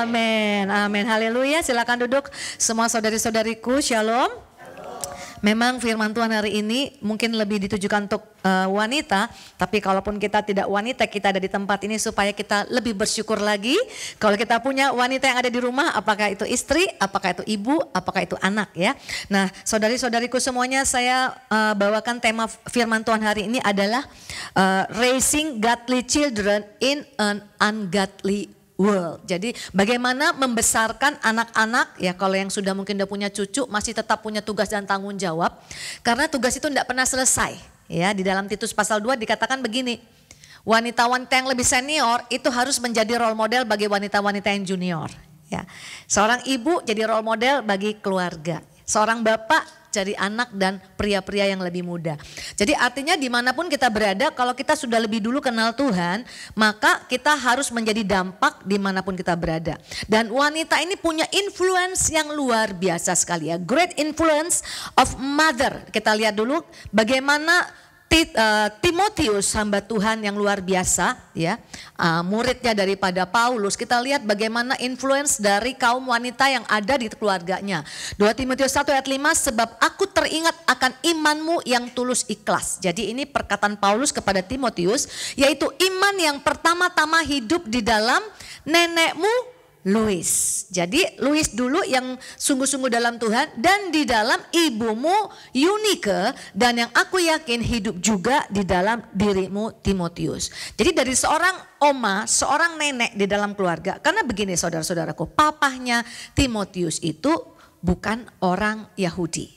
Amin. Amin. Haleluya. Silakan duduk semua saudari-saudariku. Shalom. Memang firman Tuhan hari ini mungkin lebih ditujukan untuk uh, wanita, tapi kalaupun kita tidak wanita, kita ada di tempat ini supaya kita lebih bersyukur lagi. Kalau kita punya wanita yang ada di rumah, apakah itu istri, apakah itu ibu, apakah itu anak ya. Nah, saudari-saudariku semuanya saya uh, bawakan tema firman Tuhan hari ini adalah uh, raising godly children in an ungodly world. Jadi bagaimana membesarkan anak-anak ya kalau yang sudah mungkin udah punya cucu masih tetap punya tugas dan tanggung jawab karena tugas itu tidak pernah selesai ya di dalam Titus pasal 2 dikatakan begini. Wanita-wanita yang lebih senior itu harus menjadi role model bagi wanita-wanita yang junior ya. Seorang ibu jadi role model bagi keluarga. Seorang bapak cari anak dan pria-pria yang lebih muda. Jadi artinya dimanapun kita berada, kalau kita sudah lebih dulu kenal Tuhan, maka kita harus menjadi dampak dimanapun kita berada. Dan wanita ini punya influence yang luar biasa sekali ya, great influence of mother. Kita lihat dulu bagaimana Eh, Timotius hamba Tuhan yang luar biasa ya eh, muridnya daripada Paulus kita lihat bagaimana influence dari kaum wanita yang ada di keluarganya 2 Timotius 1 ayat 5 sebab aku teringat akan imanmu yang tulus ikhlas jadi ini perkataan Paulus kepada Timotius yaitu iman yang pertama-tama hidup di dalam nenekmu Louis. Jadi Louis dulu yang sungguh-sungguh dalam Tuhan dan di dalam ibumu Yunike dan yang aku yakin hidup juga di dalam dirimu Timotius. Jadi dari seorang oma, seorang nenek di dalam keluarga. Karena begini saudara-saudaraku, papahnya Timotius itu bukan orang Yahudi.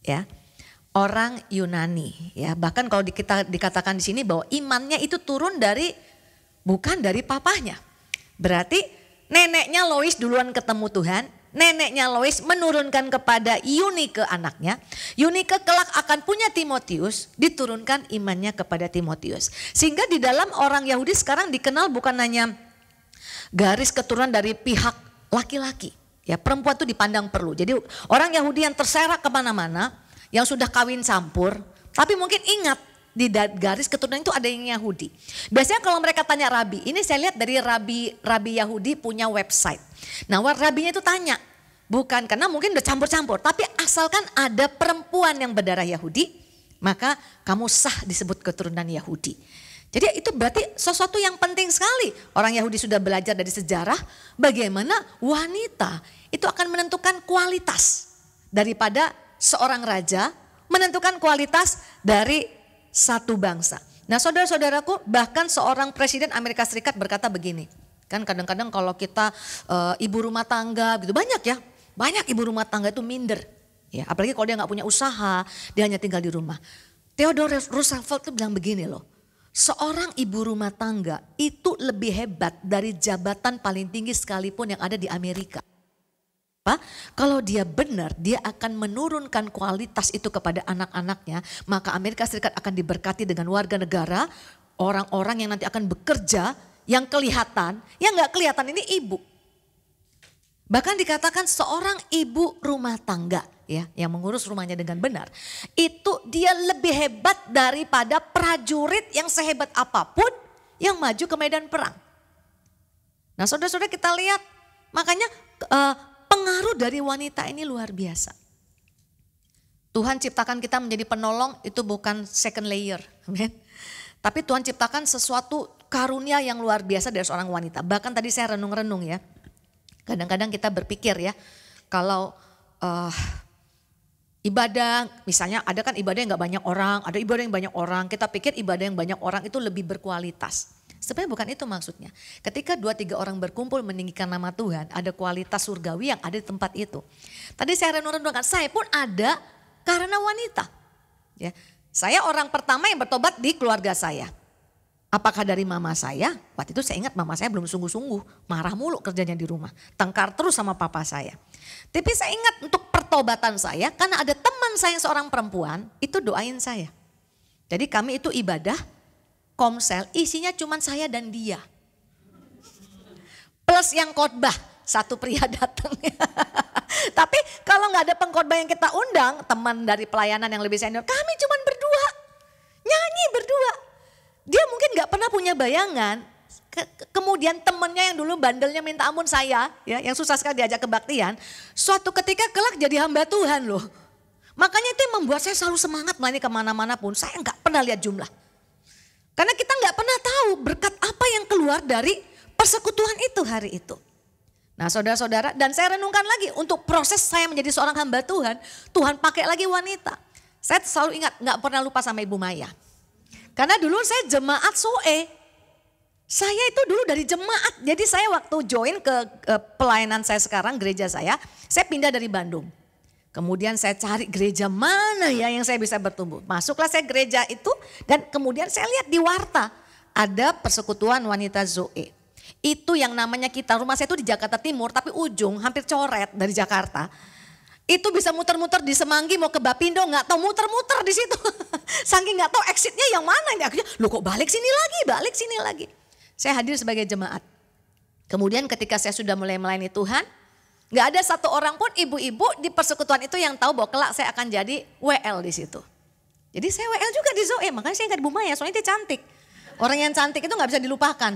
Ya orang Yunani ya bahkan kalau kita dikatakan di sini bahwa imannya itu turun dari bukan dari papahnya berarti neneknya Lois duluan ketemu Tuhan, neneknya Lois menurunkan kepada Yunike anaknya. Yunike kelak akan punya Timotius, diturunkan imannya kepada Timotius. Sehingga di dalam orang Yahudi sekarang dikenal bukan hanya garis keturunan dari pihak laki-laki. Ya, perempuan itu dipandang perlu. Jadi orang Yahudi yang terserak kemana-mana, yang sudah kawin campur, tapi mungkin ingat di garis keturunan itu ada yang Yahudi. Biasanya kalau mereka tanya rabi, ini saya lihat dari rabi rabi Yahudi punya website. Nah, rabinya itu tanya, bukan karena mungkin udah campur-campur, tapi asalkan ada perempuan yang berdarah Yahudi, maka kamu sah disebut keturunan Yahudi. Jadi itu berarti sesuatu yang penting sekali. Orang Yahudi sudah belajar dari sejarah bagaimana wanita itu akan menentukan kualitas daripada seorang raja, menentukan kualitas dari satu bangsa. Nah saudara-saudaraku bahkan seorang presiden Amerika Serikat berkata begini. Kan kadang-kadang kalau kita e, ibu rumah tangga gitu banyak ya. Banyak ibu rumah tangga itu minder. Ya, apalagi kalau dia nggak punya usaha, dia hanya tinggal di rumah. Theodore Roosevelt itu bilang begini loh. Seorang ibu rumah tangga itu lebih hebat dari jabatan paling tinggi sekalipun yang ada di Amerika. Apa? Kalau dia benar, dia akan menurunkan kualitas itu kepada anak-anaknya, maka Amerika Serikat akan diberkati dengan warga negara, orang-orang yang nanti akan bekerja, yang kelihatan, yang nggak kelihatan ini ibu. Bahkan dikatakan seorang ibu rumah tangga ya, yang mengurus rumahnya dengan benar, itu dia lebih hebat daripada prajurit yang sehebat apapun yang maju ke medan perang. Nah, saudara-saudara kita lihat, makanya uh, pengaruh dari wanita ini luar biasa. Tuhan ciptakan kita menjadi penolong itu bukan second layer. amen. Tapi Tuhan ciptakan sesuatu karunia yang luar biasa dari seorang wanita. Bahkan tadi saya renung-renung ya. Kadang-kadang kita berpikir ya, kalau uh, ibadah, misalnya ada kan ibadah yang gak banyak orang, ada ibadah yang banyak orang. Kita pikir ibadah yang banyak orang itu lebih berkualitas. Sebenarnya bukan itu maksudnya. Ketika dua tiga orang berkumpul meninggikan nama Tuhan, ada kualitas surgawi yang ada di tempat itu. Tadi saya renung-renungkan, saya pun ada karena wanita. Ya, saya orang pertama yang bertobat di keluarga saya. Apakah dari mama saya? Waktu itu saya ingat mama saya belum sungguh-sungguh, marah mulu kerjanya di rumah, tengkar terus sama papa saya. Tapi saya ingat untuk pertobatan saya karena ada teman saya seorang perempuan itu doain saya. Jadi kami itu ibadah komsel isinya cuma saya dan dia. Plus yang khotbah, satu pria datang. Tapi kalau nggak ada pengkhotbah yang kita undang, teman dari pelayanan yang lebih senior, kami cuma berdua, nyanyi berdua. Dia mungkin nggak pernah punya bayangan, ke, kemudian temennya yang dulu bandelnya minta ampun saya, ya, yang susah sekali diajak kebaktian, suatu ketika kelak jadi hamba Tuhan loh. Makanya itu yang membuat saya selalu semangat melayani kemana-mana pun. Saya nggak pernah lihat jumlah. Karena kita nggak pernah tahu berkat apa yang keluar dari persekutuan itu hari itu. Nah saudara-saudara dan saya renungkan lagi untuk proses saya menjadi seorang hamba Tuhan. Tuhan pakai lagi wanita. Saya selalu ingat nggak pernah lupa sama Ibu Maya. Karena dulu saya jemaat Soe. Saya itu dulu dari jemaat. Jadi saya waktu join ke, eh, pelayanan saya sekarang gereja saya. Saya pindah dari Bandung. Kemudian saya cari gereja mana ya yang saya bisa bertumbuh. Masuklah saya gereja itu dan kemudian saya lihat di Warta ada persekutuan wanita Zoe. Itu yang namanya kita, rumah saya itu di Jakarta Timur tapi ujung hampir coret dari Jakarta. Itu bisa muter-muter di Semanggi mau ke Bapindo nggak tahu muter-muter di situ. Saking nggak tahu exitnya yang mana. ini Akhirnya lu kok balik sini lagi, balik sini lagi. Saya hadir sebagai jemaat. Kemudian ketika saya sudah mulai melayani Tuhan, Gak ada satu orang pun ibu-ibu di persekutuan itu yang tahu bahwa kelak saya akan jadi WL di situ. Jadi saya WL juga di Zoe, eh, makanya saya ingat di Bumaya. soalnya dia cantik. Orang yang cantik itu nggak bisa dilupakan.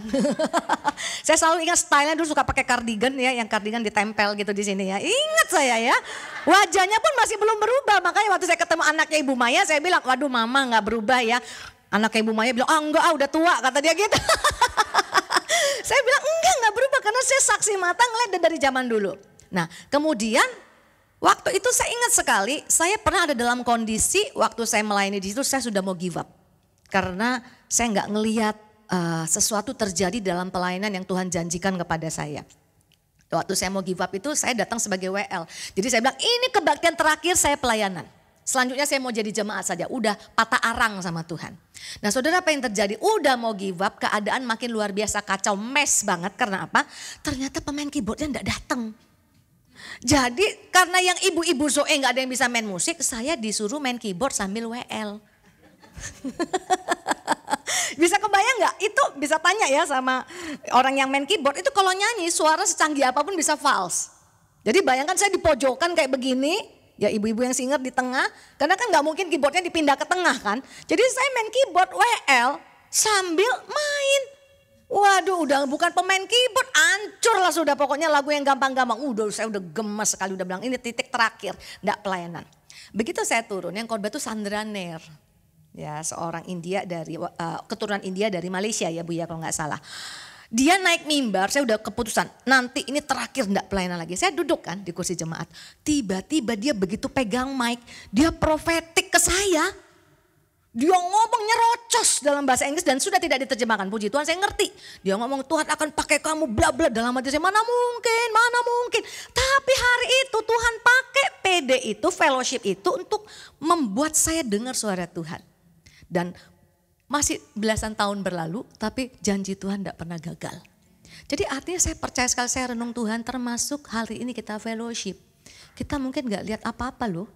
saya selalu ingat stylenya dulu suka pakai cardigan ya, yang cardigan ditempel gitu di sini ya. Ingat saya ya, wajahnya pun masih belum berubah. Makanya waktu saya ketemu anaknya Ibu Maya, saya bilang, waduh mama nggak berubah ya. Anaknya Ibu Maya bilang, ah enggak ah udah tua, kata dia gitu. saya bilang, enggak, enggak berubah karena saya saksi mata ngeliat dari zaman dulu. Nah, kemudian waktu itu saya ingat sekali, saya pernah ada dalam kondisi waktu saya melayani di situ saya sudah mau give up. Karena saya nggak ngeliat uh, eh, sesuatu terjadi dalam pelayanan yang Tuhan janjikan kepada saya. Waktu saya mau give up itu saya datang sebagai WL. Jadi saya bilang ini kebaktian terakhir saya pelayanan. Selanjutnya saya mau jadi jemaat saja. Udah patah arang sama Tuhan. Nah saudara apa yang terjadi? Udah mau give up keadaan makin luar biasa kacau. Mes banget karena apa? Ternyata pemain keyboardnya tidak datang. Jadi karena yang ibu-ibu zoe nggak ada yang bisa main musik, saya disuruh main keyboard sambil WL. bisa kebayang nggak? Itu bisa tanya ya sama orang yang main keyboard. Itu kalau nyanyi suara secanggih apapun bisa fals. Jadi bayangkan saya pojokan kayak begini, ya ibu-ibu yang singer di tengah, karena kan nggak mungkin keyboardnya dipindah ke tengah kan. Jadi saya main keyboard WL sambil main. Waduh udah bukan pemain keyboard, ancur lah sudah pokoknya lagu yang gampang-gampang. Udah saya udah gemes sekali udah bilang ini titik terakhir, ndak pelayanan. Begitu saya turun, yang korban itu Sandra Nair. Ya, seorang India dari uh, keturunan India dari Malaysia ya Bu ya kalau nggak salah. Dia naik mimbar, saya udah keputusan, nanti ini terakhir ndak pelayanan lagi. Saya duduk kan di kursi jemaat. Tiba-tiba dia begitu pegang mic, dia profetik ke saya. Dia ngomong nyerocos dalam bahasa Inggris dan sudah tidak diterjemahkan. Puji Tuhan saya ngerti. Dia ngomong Tuhan akan pakai kamu bla bla dalam hati saya. Mana mungkin, mana mungkin. Tapi hari itu Tuhan pakai PD itu, fellowship itu untuk membuat saya dengar suara Tuhan. Dan masih belasan tahun berlalu tapi janji Tuhan tidak pernah gagal. Jadi artinya saya percaya sekali saya renung Tuhan termasuk hari ini kita fellowship. Kita mungkin nggak lihat apa-apa loh,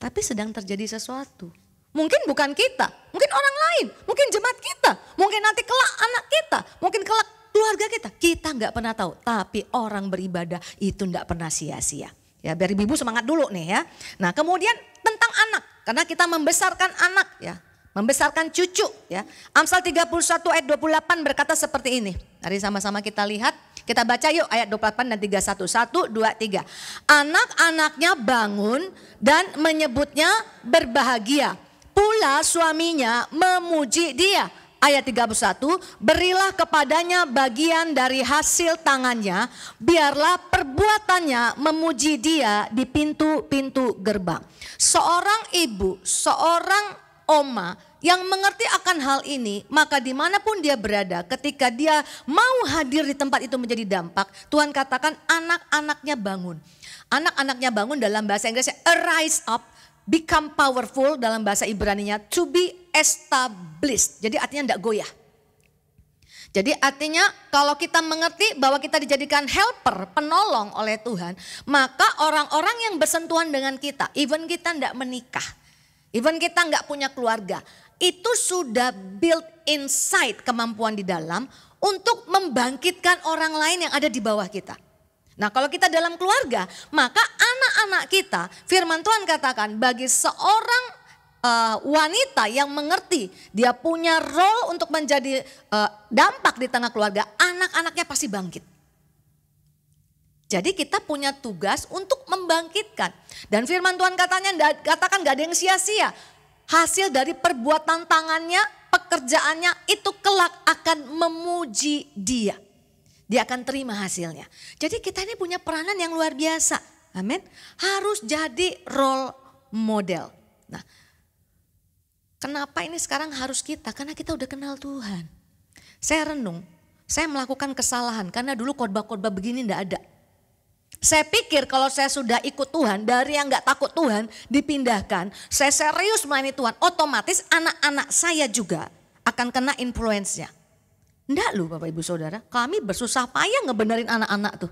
tapi sedang terjadi sesuatu. Mungkin bukan kita, mungkin orang lain, mungkin jemaat kita, mungkin nanti kelak anak kita, mungkin kelak keluarga kita. Kita nggak pernah tahu, tapi orang beribadah itu nggak pernah sia-sia. Ya, biar ibu semangat dulu nih ya. Nah, kemudian tentang anak, karena kita membesarkan anak ya, membesarkan cucu ya. Amsal 31 ayat 28 berkata seperti ini. Mari sama-sama kita lihat, kita baca yuk ayat 28 dan 31. 1 2 3. Anak-anaknya bangun dan menyebutnya berbahagia pula suaminya memuji dia. Ayat 31, berilah kepadanya bagian dari hasil tangannya, biarlah perbuatannya memuji dia di pintu-pintu gerbang. Seorang ibu, seorang oma yang mengerti akan hal ini, maka dimanapun dia berada, ketika dia mau hadir di tempat itu menjadi dampak, Tuhan katakan anak-anaknya bangun. Anak-anaknya bangun dalam bahasa Inggrisnya arise up, become powerful dalam bahasa Ibraninya to be established. Jadi artinya tidak goyah. Jadi artinya kalau kita mengerti bahwa kita dijadikan helper, penolong oleh Tuhan, maka orang-orang yang bersentuhan dengan kita, even kita tidak menikah, even kita nggak punya keluarga, itu sudah built inside kemampuan di dalam untuk membangkitkan orang lain yang ada di bawah kita. Nah kalau kita dalam keluarga, maka anak-anak kita, firman Tuhan katakan bagi seorang uh, wanita yang mengerti, dia punya role untuk menjadi uh, dampak di tengah keluarga, anak-anaknya pasti bangkit. Jadi kita punya tugas untuk membangkitkan. Dan firman Tuhan katanya, katakan gak ada yang sia-sia. Hasil dari perbuatan tangannya, pekerjaannya itu kelak akan memuji dia. Dia akan terima hasilnya. Jadi kita ini punya peranan yang luar biasa. Amin. Harus jadi role model. Nah, kenapa ini sekarang harus kita? Karena kita udah kenal Tuhan. Saya renung, saya melakukan kesalahan karena dulu khotbah-khotbah begini tidak ada. Saya pikir kalau saya sudah ikut Tuhan, dari yang nggak takut Tuhan dipindahkan, saya serius melayani Tuhan, otomatis anak-anak saya juga akan kena influensnya. Enggak loh Bapak Ibu Saudara, kami bersusah payah ngebenerin anak-anak tuh.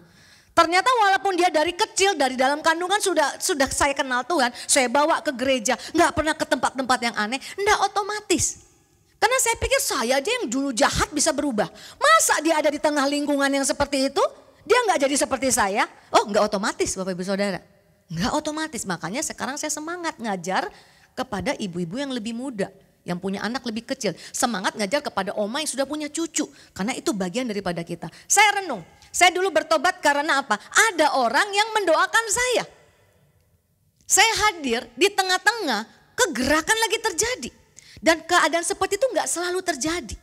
Ternyata walaupun dia dari kecil dari dalam kandungan sudah sudah saya kenal Tuhan, saya bawa ke gereja, nggak pernah ke tempat-tempat yang aneh, enggak otomatis. Karena saya pikir saya aja yang dulu jahat bisa berubah. Masa dia ada di tengah lingkungan yang seperti itu, dia nggak jadi seperti saya? Oh nggak otomatis Bapak Ibu Saudara. Nggak otomatis, makanya sekarang saya semangat ngajar kepada ibu-ibu yang lebih muda yang punya anak lebih kecil. Semangat ngajar kepada oma yang sudah punya cucu. Karena itu bagian daripada kita. Saya renung, saya dulu bertobat karena apa? Ada orang yang mendoakan saya. Saya hadir di tengah-tengah kegerakan lagi terjadi. Dan keadaan seperti itu nggak selalu terjadi.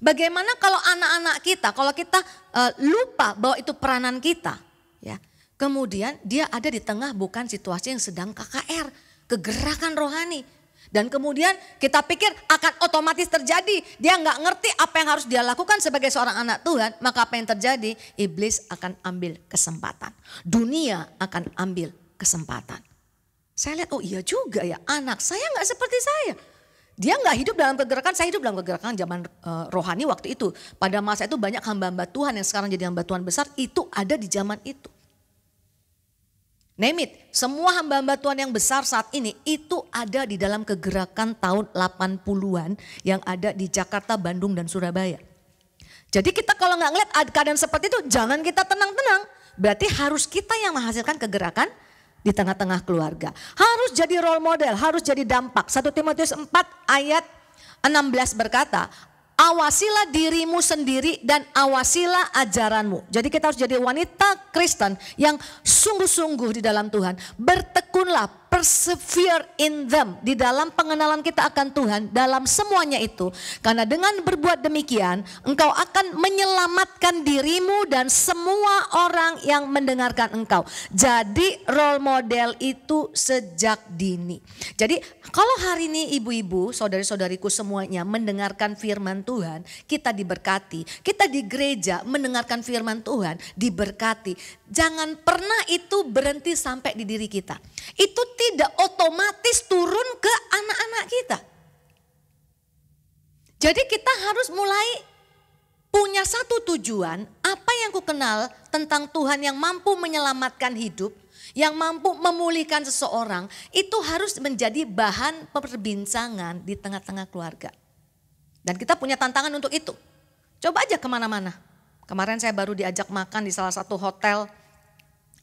Bagaimana kalau anak-anak kita, kalau kita uh, lupa bahwa itu peranan kita, ya. Kemudian dia ada di tengah bukan situasi yang sedang KKR, kegerakan rohani dan kemudian kita pikir akan otomatis terjadi. Dia nggak ngerti apa yang harus dia lakukan sebagai seorang anak Tuhan. Maka apa yang terjadi? Iblis akan ambil kesempatan. Dunia akan ambil kesempatan. Saya lihat, oh iya juga ya anak saya nggak seperti saya. Dia nggak hidup dalam kegerakan, saya hidup dalam kegerakan zaman uh, rohani waktu itu. Pada masa itu banyak hamba-hamba Tuhan yang sekarang jadi hamba Tuhan besar itu ada di zaman itu. Name semua hamba-hamba Tuhan yang besar saat ini itu ada di dalam kegerakan tahun 80-an yang ada di Jakarta, Bandung, dan Surabaya. Jadi kita kalau nggak ngeliat keadaan seperti itu jangan kita tenang-tenang. Berarti harus kita yang menghasilkan kegerakan di tengah-tengah keluarga. Harus jadi role model, harus jadi dampak. 1 Timotius 4 ayat 16 berkata, awasilah dirimu sendiri dan awasilah ajaranmu. Jadi kita harus jadi wanita Kristen yang sungguh-sungguh di dalam Tuhan. Bertekunlah, persevere in them di dalam pengenalan kita akan Tuhan dalam semuanya itu karena dengan berbuat demikian engkau akan menyelamatkan dirimu dan semua orang yang mendengarkan engkau jadi role model itu sejak dini jadi kalau hari ini ibu-ibu saudari-saudariku semuanya mendengarkan firman Tuhan kita diberkati kita di gereja mendengarkan firman Tuhan diberkati Jangan pernah itu berhenti sampai di diri kita. Itu tidak otomatis turun ke anak-anak kita. Jadi kita harus mulai punya satu tujuan, apa yang ku kenal tentang Tuhan yang mampu menyelamatkan hidup, yang mampu memulihkan seseorang, itu harus menjadi bahan perbincangan di tengah-tengah keluarga. Dan kita punya tantangan untuk itu. Coba aja kemana-mana. Kemarin saya baru diajak makan di salah satu hotel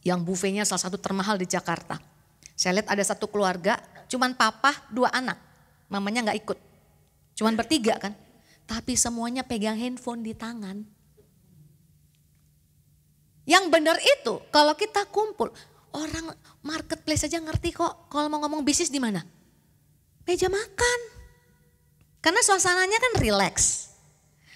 yang bufenya salah satu termahal di Jakarta. Saya lihat ada satu keluarga, cuman papa, dua anak. Mamanya nggak ikut. Cuman bertiga kan. Tapi semuanya pegang handphone di tangan. Yang benar itu kalau kita kumpul, orang marketplace aja ngerti kok kalau mau ngomong bisnis di mana. Meja makan. Karena suasananya kan rileks.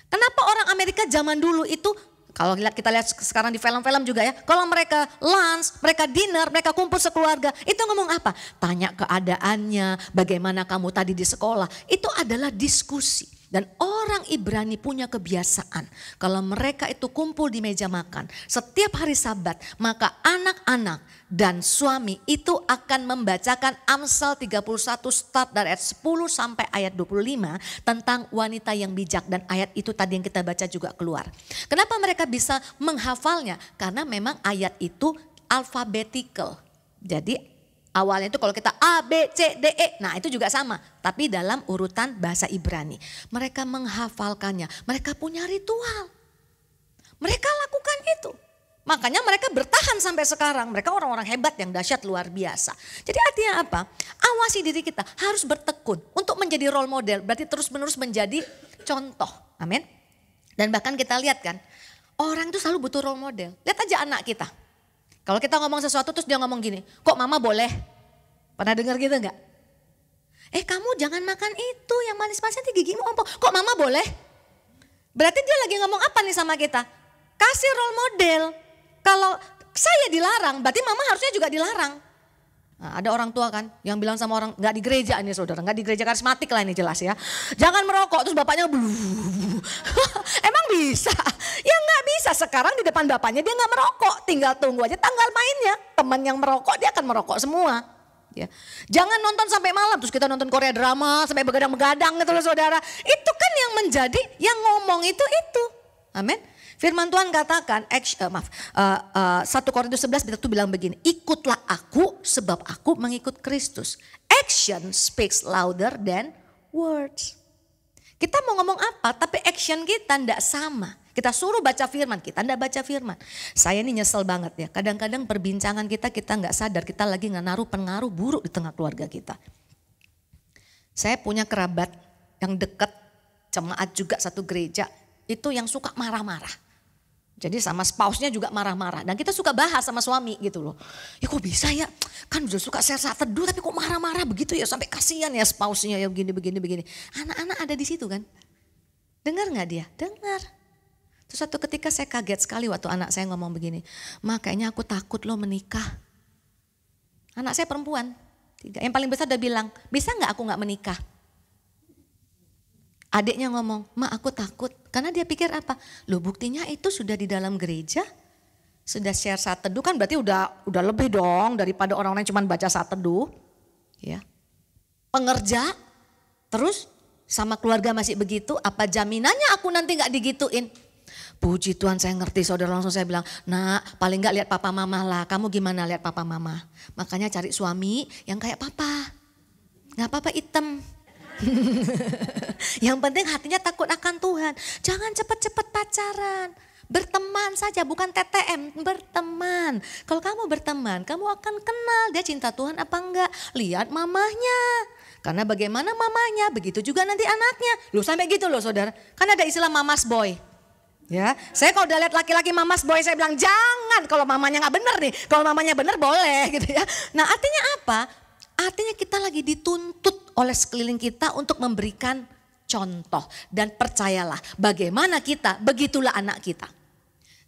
Kenapa orang Amerika zaman dulu itu kalau kita lihat sekarang di film-film juga ya, kalau mereka lunch, mereka dinner, mereka kumpul sekeluarga, itu ngomong apa? Tanya keadaannya, bagaimana kamu tadi di sekolah. Itu adalah diskusi. Dan orang Ibrani punya kebiasaan kalau mereka itu kumpul di meja makan setiap hari Sabat, maka anak-anak dan suami itu akan membacakan Amsal 31 start dari ayat 10 sampai ayat 25 tentang wanita yang bijak dan ayat itu tadi yang kita baca juga keluar. Kenapa mereka bisa menghafalnya? Karena memang ayat itu alfabetikal. Jadi Awalnya itu kalau kita A, B, C, D, E. Nah itu juga sama. Tapi dalam urutan bahasa Ibrani. Mereka menghafalkannya. Mereka punya ritual. Mereka lakukan itu. Makanya mereka bertahan sampai sekarang. Mereka orang-orang hebat yang dahsyat luar biasa. Jadi artinya apa? Awasi diri kita, harus bertekun untuk menjadi role model, berarti terus-menerus menjadi contoh. Amin. Dan bahkan kita lihat kan, orang itu selalu butuh role model. Lihat aja anak kita. Kalau kita ngomong sesuatu terus dia ngomong gini, kok mama boleh? Pernah dengar gitu enggak? Eh kamu jangan makan itu yang manis-manis nanti gigimu ompong. Kok mama boleh? Berarti dia lagi ngomong apa nih sama kita? Kasih role model. Kalau saya dilarang, berarti mama harusnya juga dilarang. Nah, ada orang tua kan yang bilang sama orang nggak di gereja ini saudara, nggak di gereja karismatik lah ini jelas ya. Jangan merokok terus bapaknya emang bisa? Ya nggak bisa. Sekarang di depan bapaknya dia nggak merokok, tinggal tunggu aja tanggal mainnya. Teman yang merokok dia akan merokok semua. Ya. Jangan nonton sampai malam terus kita nonton Korea drama sampai begadang-begadang gitu loh saudara. Itu kan yang menjadi yang ngomong itu itu. Amin. Firman Tuhan katakan, eh, maaf, uh, uh, 1 Korintus 11 itu bilang begini, ikutlah aku sebab aku mengikut Kristus. Action speaks louder than words. Kita mau ngomong apa, tapi action kita tidak sama. Kita suruh baca firman, kita tidak baca firman. Saya ini nyesel banget ya, kadang-kadang perbincangan kita, kita nggak sadar, kita lagi ngaruh pengaruh buruk di tengah keluarga kita. Saya punya kerabat yang dekat, jemaat juga satu gereja, itu yang suka marah-marah jadi sama spouse-nya juga marah-marah. Dan kita suka bahas sama suami gitu loh. Ya kok bisa ya? Kan udah suka saya saat teduh tapi kok marah-marah begitu ya sampai kasihan ya spouse-nya ya begini begini begini. Anak-anak ada di situ kan? Dengar gak dia? Dengar. Terus satu ketika saya kaget sekali waktu anak saya ngomong begini. Ma kayaknya aku takut loh menikah. Anak saya perempuan. Tiga. Yang paling besar udah bilang, bisa gak aku gak menikah? Adiknya ngomong, ma aku takut karena dia pikir apa? Loh buktinya itu sudah di dalam gereja, sudah share saat teduh kan berarti udah udah lebih dong daripada orang-orang yang cuma baca saat teduh. Ya. Pengerja, terus sama keluarga masih begitu, apa jaminannya aku nanti gak digituin? Puji Tuhan saya ngerti saudara langsung saya bilang, nak paling gak lihat papa mama lah, kamu gimana lihat papa mama? Makanya cari suami yang kayak papa, gak apa-apa item yang penting hatinya takut akan Tuhan. Jangan cepat-cepat pacaran. Berteman saja, bukan TTM, berteman. Kalau kamu berteman, kamu akan kenal dia cinta Tuhan apa enggak. Lihat mamahnya. Karena bagaimana mamahnya, begitu juga nanti anaknya. Lu sampai gitu loh saudara. Kan ada istilah mamas boy. Ya, saya kalau udah lihat laki-laki mamas boy saya bilang jangan kalau mamanya nggak bener nih. Kalau mamanya bener boleh gitu ya. Nah artinya apa? Artinya kita lagi dituntut oleh sekeliling kita untuk memberikan contoh. Dan percayalah bagaimana kita, begitulah anak kita.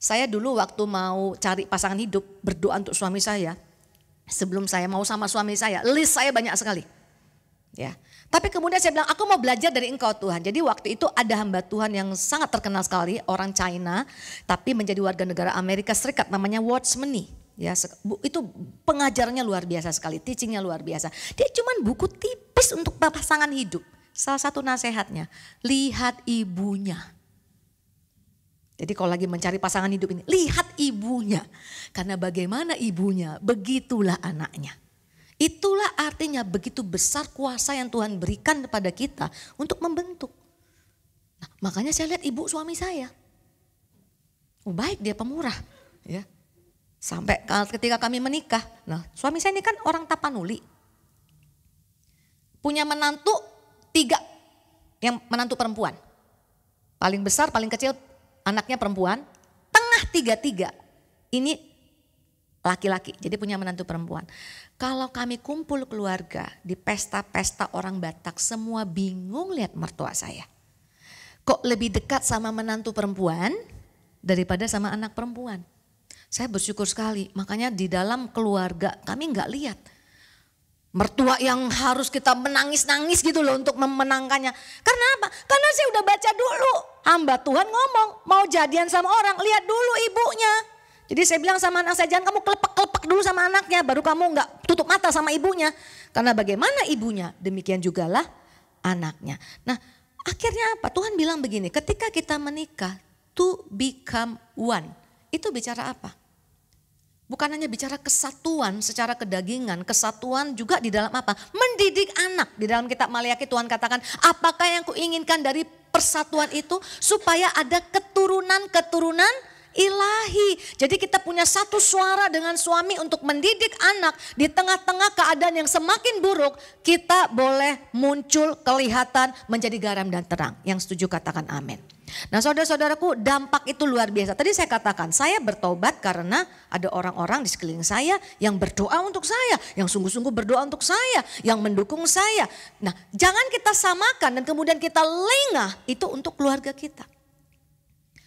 Saya dulu waktu mau cari pasangan hidup berdoa untuk suami saya. Sebelum saya mau sama suami saya, list saya banyak sekali. Ya. Tapi kemudian saya bilang, aku mau belajar dari engkau Tuhan. Jadi waktu itu ada hamba Tuhan yang sangat terkenal sekali, orang China, tapi menjadi warga negara Amerika Serikat, namanya Watchmeni. Ya, itu pengajarnya luar biasa sekali, teachingnya luar biasa. Dia cuman buku tipis untuk pasangan hidup. Salah satu nasehatnya, lihat ibunya. Jadi kalau lagi mencari pasangan hidup ini, lihat ibunya. Karena bagaimana ibunya, begitulah anaknya. Itulah artinya begitu besar kuasa yang Tuhan berikan kepada kita untuk membentuk. Nah, makanya saya lihat ibu suami saya. Oh, baik dia pemurah, ya. Sampai ketika kami menikah, nah suami saya ini kan orang Tapanuli. Punya menantu tiga yang menantu perempuan. Paling besar, paling kecil anaknya perempuan. Tengah tiga-tiga ini laki-laki, jadi punya menantu perempuan. Kalau kami kumpul keluarga di pesta-pesta orang Batak, semua bingung lihat mertua saya. Kok lebih dekat sama menantu perempuan daripada sama anak perempuan. Saya bersyukur sekali, makanya di dalam keluarga kami nggak lihat mertua yang harus kita menangis-nangis gitu loh untuk memenangkannya. Karena apa? Karena saya udah baca dulu. Hamba Tuhan ngomong, mau jadian sama orang, lihat dulu ibunya. Jadi saya bilang sama anak saya, jangan kamu kelepek-kelepek dulu sama anaknya, baru kamu nggak tutup mata sama ibunya. Karena bagaimana ibunya, demikian juga lah anaknya. Nah akhirnya apa? Tuhan bilang begini, ketika kita menikah, to become one. Itu bicara apa? Bukan hanya bicara kesatuan secara kedagingan, kesatuan juga di dalam apa? Mendidik anak. Di dalam kitab Maliaki Tuhan katakan, apakah yang kuinginkan dari persatuan itu? Supaya ada keturunan-keturunan ilahi. Jadi kita punya satu suara dengan suami untuk mendidik anak di tengah-tengah keadaan yang semakin buruk. Kita boleh muncul kelihatan menjadi garam dan terang. Yang setuju katakan amin. Nah saudara-saudaraku dampak itu luar biasa. Tadi saya katakan saya bertobat karena ada orang-orang di sekeliling saya yang berdoa untuk saya. Yang sungguh-sungguh berdoa untuk saya. Yang mendukung saya. Nah jangan kita samakan dan kemudian kita lengah itu untuk keluarga kita.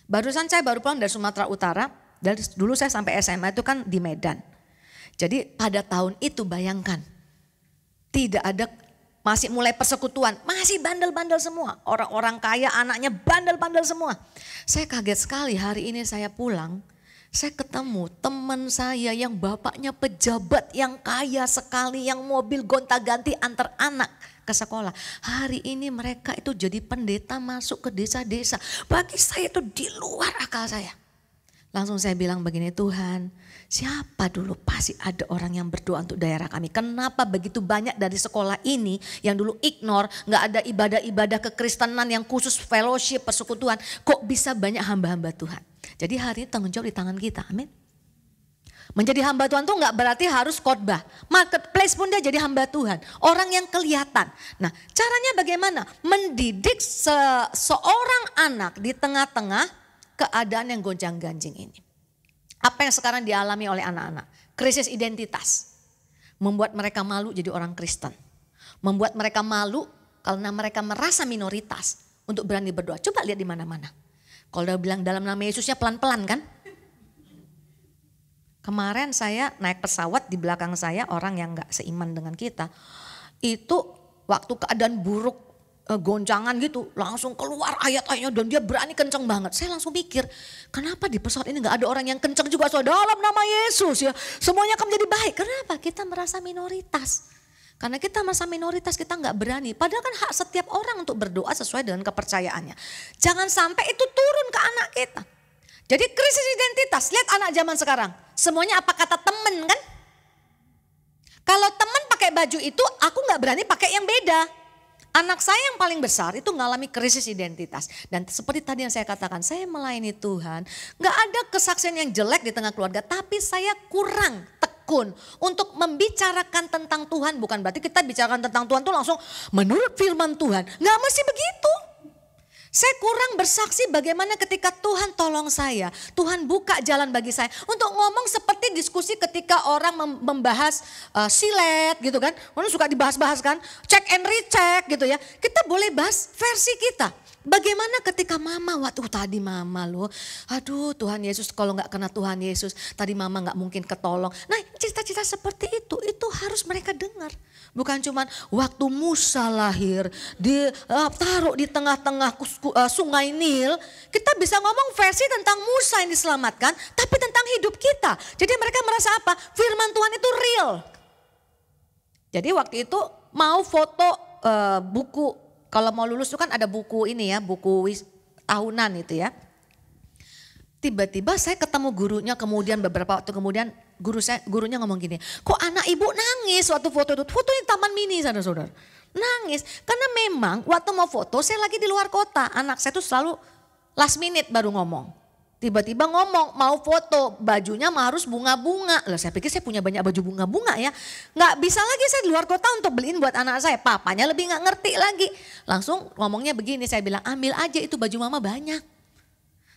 Barusan saya baru pulang dari Sumatera Utara. Dari dulu saya sampai SMA itu kan di Medan. Jadi pada tahun itu bayangkan. Tidak ada masih mulai persekutuan, masih bandel-bandel semua. Orang-orang kaya anaknya bandel-bandel semua. Saya kaget sekali hari ini saya pulang, saya ketemu teman saya yang bapaknya pejabat yang kaya sekali, yang mobil gonta-ganti antar anak ke sekolah. Hari ini mereka itu jadi pendeta masuk ke desa-desa. Bagi saya itu di luar akal saya. Langsung saya bilang begini, Tuhan, Siapa dulu pasti ada orang yang berdoa untuk daerah kami. Kenapa begitu banyak dari sekolah ini yang dulu ignore, nggak ada ibadah-ibadah kekristenan yang khusus fellowship, persekutuan. Kok bisa banyak hamba-hamba Tuhan? Jadi hari ini tanggung jawab di tangan kita, amin. Menjadi hamba Tuhan tuh nggak berarti harus khotbah. Marketplace pun dia jadi hamba Tuhan. Orang yang kelihatan. Nah caranya bagaimana? Mendidik se seorang anak di tengah-tengah keadaan yang gonjang ganjing ini. Apa yang sekarang dialami oleh anak-anak? Krisis identitas. Membuat mereka malu jadi orang Kristen. Membuat mereka malu karena mereka merasa minoritas untuk berani berdoa. Coba lihat di mana-mana. Kalau udah bilang dalam nama Yesusnya pelan-pelan kan? Kemarin saya naik pesawat di belakang saya orang yang nggak seiman dengan kita. Itu waktu keadaan buruk Eh, goncangan gitu, langsung keluar ayat-ayatnya dan dia berani kenceng banget. Saya langsung pikir, kenapa di pesawat ini nggak ada orang yang kenceng juga soal dalam nama Yesus ya, semuanya akan menjadi baik. Kenapa? Kita merasa minoritas. Karena kita merasa minoritas, kita nggak berani. Padahal kan hak setiap orang untuk berdoa sesuai dengan kepercayaannya. Jangan sampai itu turun ke anak kita. Jadi krisis identitas, lihat anak zaman sekarang. Semuanya apa kata temen kan? Kalau temen pakai baju itu, aku nggak berani pakai yang beda. Anak saya yang paling besar itu mengalami krisis identitas. Dan seperti tadi yang saya katakan, saya melayani Tuhan. Gak ada kesaksian yang jelek di tengah keluarga, tapi saya kurang tekun untuk membicarakan tentang Tuhan. Bukan berarti kita bicarakan tentang Tuhan tuh langsung menurut firman Tuhan. Gak mesti begitu. Saya kurang bersaksi bagaimana ketika Tuhan tolong saya, Tuhan buka jalan bagi saya untuk ngomong seperti diskusi ketika orang membahas uh, silet gitu kan. Orang suka dibahas-bahas kan, check and recheck gitu ya. Kita boleh bahas versi kita. Bagaimana ketika mama waktu tadi mama loh, aduh Tuhan Yesus kalau nggak kena Tuhan Yesus tadi mama nggak mungkin ketolong. Nah cerita-cerita seperti itu itu harus mereka dengar, bukan cuman waktu Musa lahir di eh, taruh di tengah-tengah eh, sungai Nil, kita bisa ngomong versi tentang Musa yang diselamatkan, tapi tentang hidup kita. Jadi mereka merasa apa? Firman Tuhan itu real. Jadi waktu itu mau foto uh, buku kalau mau lulus itu kan ada buku ini ya, buku tahunan itu ya. Tiba-tiba saya ketemu gurunya kemudian beberapa waktu kemudian guru saya gurunya ngomong gini, kok anak ibu nangis waktu foto itu, foto di taman mini saudara-saudara. Nangis karena memang waktu mau foto saya lagi di luar kota, anak saya itu selalu last minute baru ngomong tiba-tiba ngomong mau foto bajunya mau harus bunga-bunga lah saya pikir saya punya banyak baju bunga-bunga ya nggak bisa lagi saya di luar kota untuk beliin buat anak saya papanya lebih nggak ngerti lagi langsung ngomongnya begini saya bilang ambil aja itu baju mama banyak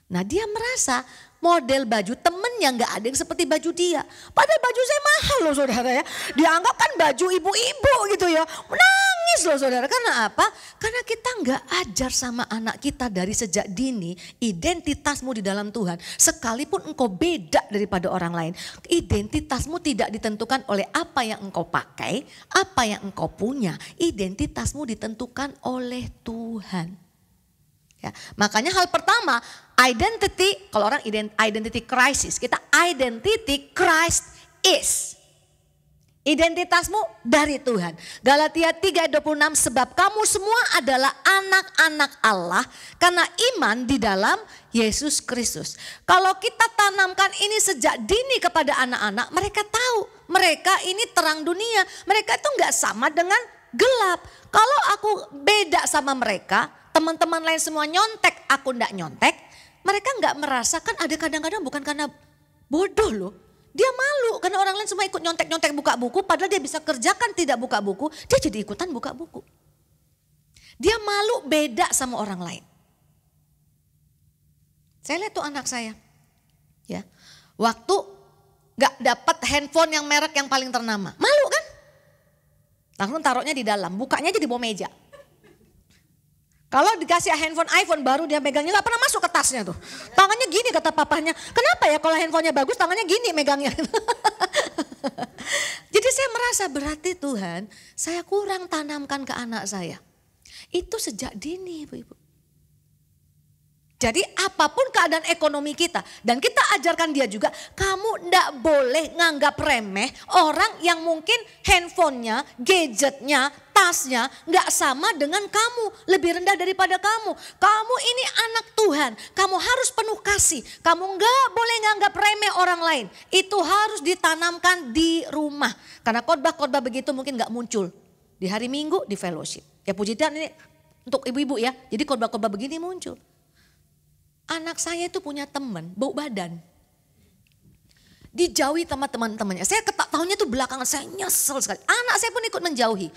Nah dia merasa model baju temennya nggak ada yang seperti baju dia. Padahal baju saya mahal loh saudara ya. Dianggap kan baju ibu-ibu gitu ya. Menangis loh saudara. Karena apa? Karena kita nggak ajar sama anak kita dari sejak dini identitasmu di dalam Tuhan. Sekalipun engkau beda daripada orang lain. Identitasmu tidak ditentukan oleh apa yang engkau pakai, apa yang engkau punya. Identitasmu ditentukan oleh Tuhan. Ya, makanya hal pertama Identity, kalau orang identity crisis, kita identity Christ is. Identitasmu dari Tuhan. Galatia 3:26 sebab kamu semua adalah anak-anak Allah karena iman di dalam Yesus Kristus. Kalau kita tanamkan ini sejak dini kepada anak-anak, mereka tahu mereka ini terang dunia. Mereka itu nggak sama dengan gelap. Kalau aku beda sama mereka, teman-teman lain semua nyontek, aku ndak nyontek. Mereka nggak merasakan ada kadang-kadang bukan karena bodoh loh. Dia malu karena orang lain semua ikut nyontek-nyontek buka buku padahal dia bisa kerjakan tidak buka buku. Dia jadi ikutan buka buku. Dia malu beda sama orang lain. Saya lihat tuh anak saya. Ya. Waktu nggak dapat handphone yang merek yang paling ternama. Malu kan? Langsung taruhnya di dalam, bukanya jadi bawah meja. Kalau dikasih handphone iPhone baru dia megangnya nggak pernah masuk ke tasnya tuh. Tangannya gini kata papahnya. Kenapa ya kalau handphonenya bagus tangannya gini megangnya. Jadi saya merasa berarti Tuhan saya kurang tanamkan ke anak saya. Itu sejak dini ibu-ibu. Jadi apapun keadaan ekonomi kita dan kita ajarkan dia juga kamu ndak boleh nganggap remeh orang yang mungkin handphonenya, gadgetnya, tasnya nggak sama dengan kamu, lebih rendah daripada kamu. Kamu ini anak Tuhan, kamu harus penuh kasih, kamu nggak boleh nganggap remeh orang lain. Itu harus ditanamkan di rumah karena khotbah-khotbah begitu mungkin nggak muncul di hari Minggu di fellowship. Ya puji Tuhan ini untuk ibu-ibu ya. Jadi khotbah-khotbah begini muncul. Anak saya itu punya teman, bau badan. Dijauhi teman teman-temannya. Saya tahunnya tuh belakangan, saya nyesel sekali. Anak saya pun ikut menjauhi.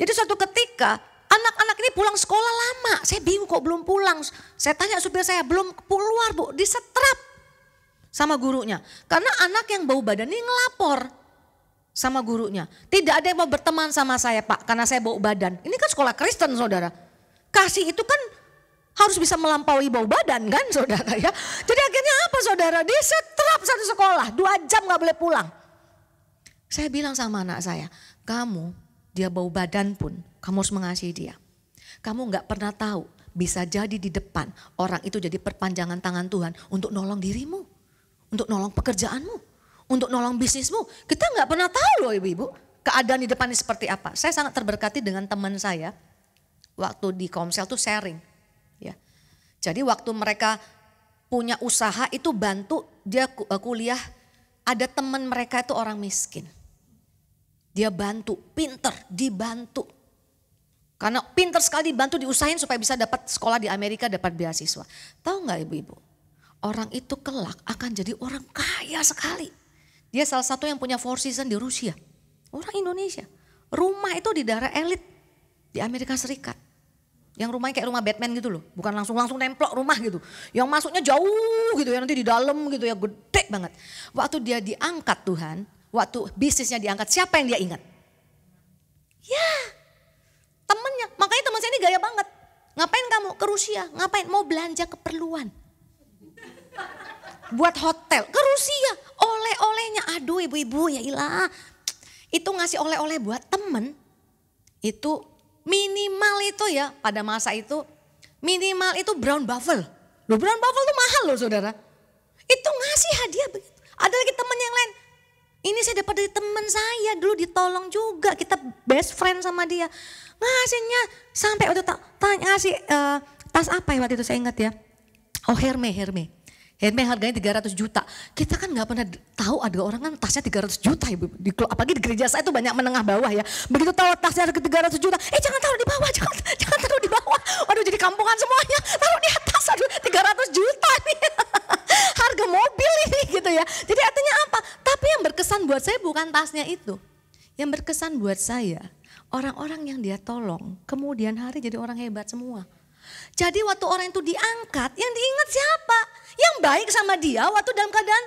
Jadi suatu ketika anak-anak ini pulang sekolah lama. Saya bingung kok belum pulang. Saya tanya supir saya, belum keluar bu, disetrap sama gurunya. Karena anak yang bau badan ini ngelapor sama gurunya. Tidak ada yang mau berteman sama saya pak, karena saya bau badan. Ini kan sekolah Kristen saudara. Kasih itu kan harus bisa melampaui bau badan kan saudara ya. Jadi akhirnya apa saudara? Di setrap satu sekolah, dua jam gak boleh pulang. Saya bilang sama anak saya, kamu dia bau badan pun, kamu harus mengasihi dia. Kamu gak pernah tahu, bisa jadi di depan orang itu jadi perpanjangan tangan Tuhan untuk nolong dirimu. Untuk nolong pekerjaanmu, untuk nolong bisnismu. Kita gak pernah tahu loh ibu-ibu keadaan di depannya seperti apa. Saya sangat terberkati dengan teman saya waktu di komsel tuh sharing jadi waktu mereka punya usaha itu bantu dia eh, kuliah ada teman mereka itu orang miskin. Dia bantu, pinter, dibantu. Karena pinter sekali bantu diusahain supaya bisa dapat sekolah di Amerika, dapat beasiswa. Tahu nggak ibu-ibu? Orang itu kelak akan jadi orang kaya sekali. Dia salah satu yang punya four season di Rusia. Orang Indonesia. Rumah itu di daerah elit di Amerika Serikat. Yang rumahnya kayak rumah Batman gitu loh. Bukan langsung-langsung nemplok rumah gitu. Yang masuknya jauh gitu ya nanti di dalam gitu ya gede banget. Waktu dia diangkat Tuhan, waktu bisnisnya diangkat siapa yang dia ingat? Ya temennya. Makanya teman saya ini gaya banget. Ngapain kamu ke Rusia? Ngapain? Mau belanja keperluan. Buat hotel ke Rusia. Oleh-olehnya. Aduh ibu-ibu ya ilah. Itu ngasih oleh-oleh buat temen. Itu Minimal itu ya pada masa itu minimal itu brown buffalo. lo brown buffalo tuh mahal loh saudara. Itu ngasih hadiah begitu. Ada lagi teman yang lain. Ini saya dapat dari teman saya dulu ditolong juga kita best friend sama dia. Ngasihnya sampai waktu tanya ngasih uh, tas apa ya waktu itu saya ingat ya. Oh Herme Herme. Handmade harganya 300 juta. Kita kan nggak pernah tahu ada orang kan tasnya 300 juta ibu. Di, apalagi di gereja saya itu banyak menengah bawah ya. Begitu tahu tasnya tiga 300 juta, eh jangan taruh di bawah, jangan, jangan taruh di bawah. Waduh jadi kampungan semuanya, taruh di atas, aduh 300 juta nih. harga mobil ini gitu ya. Jadi artinya apa? Tapi yang berkesan buat saya bukan tasnya itu. Yang berkesan buat saya, orang-orang yang dia tolong, kemudian hari jadi orang hebat semua. Jadi waktu orang itu diangkat, yang diingat siapa? Yang baik sama dia waktu dalam keadaan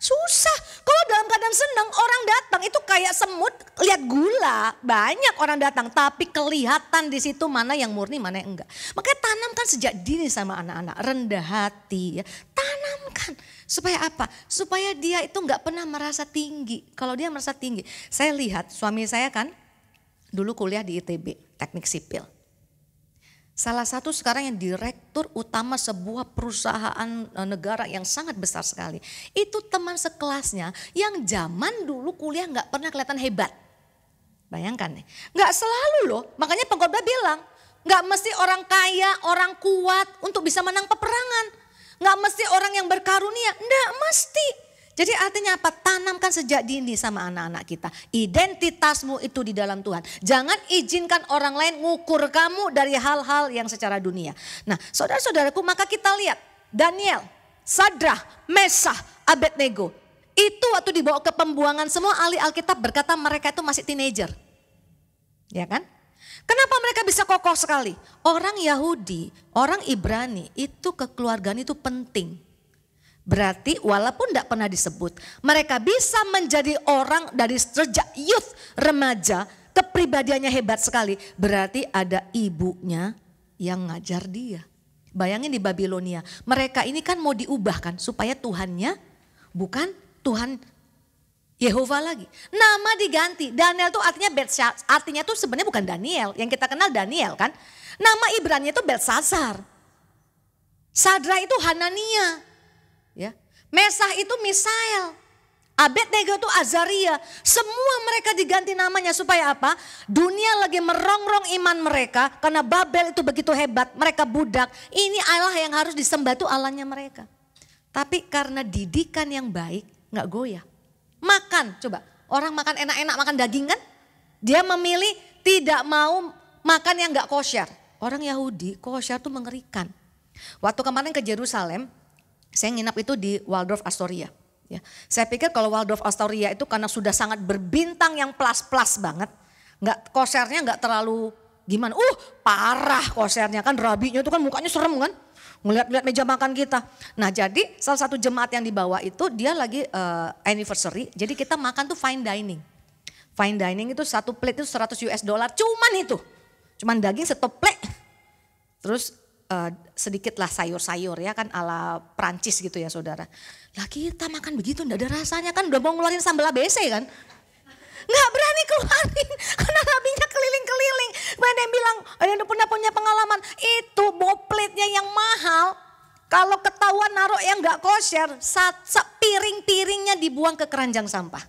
susah. Kalau dalam keadaan senang, orang datang itu kayak semut lihat gula. Banyak orang datang, tapi kelihatan di situ mana yang murni, mana yang enggak. Makanya tanamkan sejak dini sama anak-anak, rendah hati. Ya. Tanamkan. Supaya apa? Supaya dia itu enggak pernah merasa tinggi. Kalau dia merasa tinggi, saya lihat suami saya kan dulu kuliah di ITB, teknik sipil Salah satu sekarang yang direktur utama sebuah perusahaan eh, negara yang sangat besar sekali. Itu teman sekelasnya yang zaman dulu kuliah nggak pernah kelihatan hebat. Bayangkan nih, nggak selalu loh. Makanya pengkhotbah bilang, nggak mesti orang kaya, orang kuat untuk bisa menang peperangan. Nggak mesti orang yang berkarunia, nggak mesti. Jadi artinya apa? Tanamkan sejak dini sama anak-anak kita. Identitasmu itu di dalam Tuhan. Jangan izinkan orang lain ngukur kamu dari hal-hal yang secara dunia. Nah saudara-saudaraku maka kita lihat Daniel, Sadrah, Mesah, Abednego. Itu waktu dibawa ke pembuangan semua ahli Alkitab berkata mereka itu masih teenager. Ya kan? Kenapa mereka bisa kokoh sekali? Orang Yahudi, orang Ibrani itu kekeluargaan itu penting Berarti walaupun tidak pernah disebut, mereka bisa menjadi orang dari sejak youth remaja, kepribadiannya hebat sekali. Berarti ada ibunya yang ngajar dia. Bayangin di Babilonia, mereka ini kan mau diubah kan, supaya Tuhannya bukan Tuhan Yehova lagi. Nama diganti. Daniel tuh artinya Belshazzar Artinya tuh sebenarnya bukan Daniel. Yang kita kenal Daniel kan. Nama Ibrani itu Belsasar. Sadra itu Hanania. Ya. Mesah itu Misael. Abednego itu Azaria. Semua mereka diganti namanya supaya apa? Dunia lagi merongrong iman mereka karena Babel itu begitu hebat. Mereka budak. Ini Allah yang harus disembah itu Allahnya mereka. Tapi karena didikan yang baik nggak goyah. Makan coba. Orang makan enak-enak makan daging kan? Dia memilih tidak mau makan yang nggak kosher. Orang Yahudi kosher tuh mengerikan. Waktu kemarin ke Jerusalem, saya nginap itu di Waldorf Astoria. Ya. Saya pikir kalau Waldorf Astoria itu karena sudah sangat berbintang yang plus-plus banget. Nggak, kosernya nggak terlalu gimana. Uh parah kosernya kan rabinya itu kan mukanya serem kan. Ngeliat-ngeliat meja makan kita. Nah jadi salah satu jemaat yang dibawa itu dia lagi uh, anniversary. Jadi kita makan tuh fine dining. Fine dining itu satu plate itu 100 US dollar. Cuman itu. Cuman daging setoplek. Terus uh, sedikitlah sayur-sayur ya kan ala Prancis gitu ya saudara. Lah kita makan begitu ndak ada rasanya kan udah mau ngeluarin sambal ABC kan. Nggak berani keluarin karena nabinya keliling-keliling. mana yang bilang, ada yang pernah punya pengalaman, itu bopletnya yang mahal. Kalau ketahuan naruh yang nggak kosher, sepiring-piringnya dibuang ke keranjang sampah.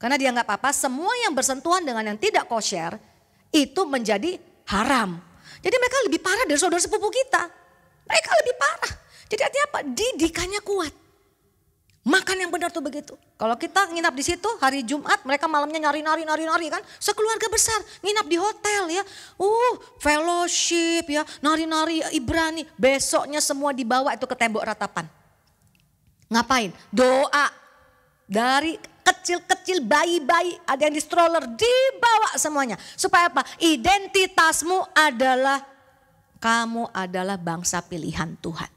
Karena dia nggak apa-apa, semua yang bersentuhan dengan yang tidak kosher itu menjadi haram. Jadi mereka lebih parah dari saudara sepupu kita. Mereka lebih parah. Jadi artinya apa? Didikannya kuat. Makan yang benar tuh begitu. Kalau kita nginap di situ hari Jumat mereka malamnya nyari-nari nari-nari kan. Sekeluarga besar nginap di hotel ya. Uh, fellowship ya, nari-nari Ibrani. Besoknya semua dibawa itu ke tembok ratapan. Ngapain? Doa. Dari kecil-kecil, bayi-bayi, ada yang di stroller, dibawa semuanya. Supaya apa? Identitasmu adalah kamu adalah bangsa pilihan Tuhan.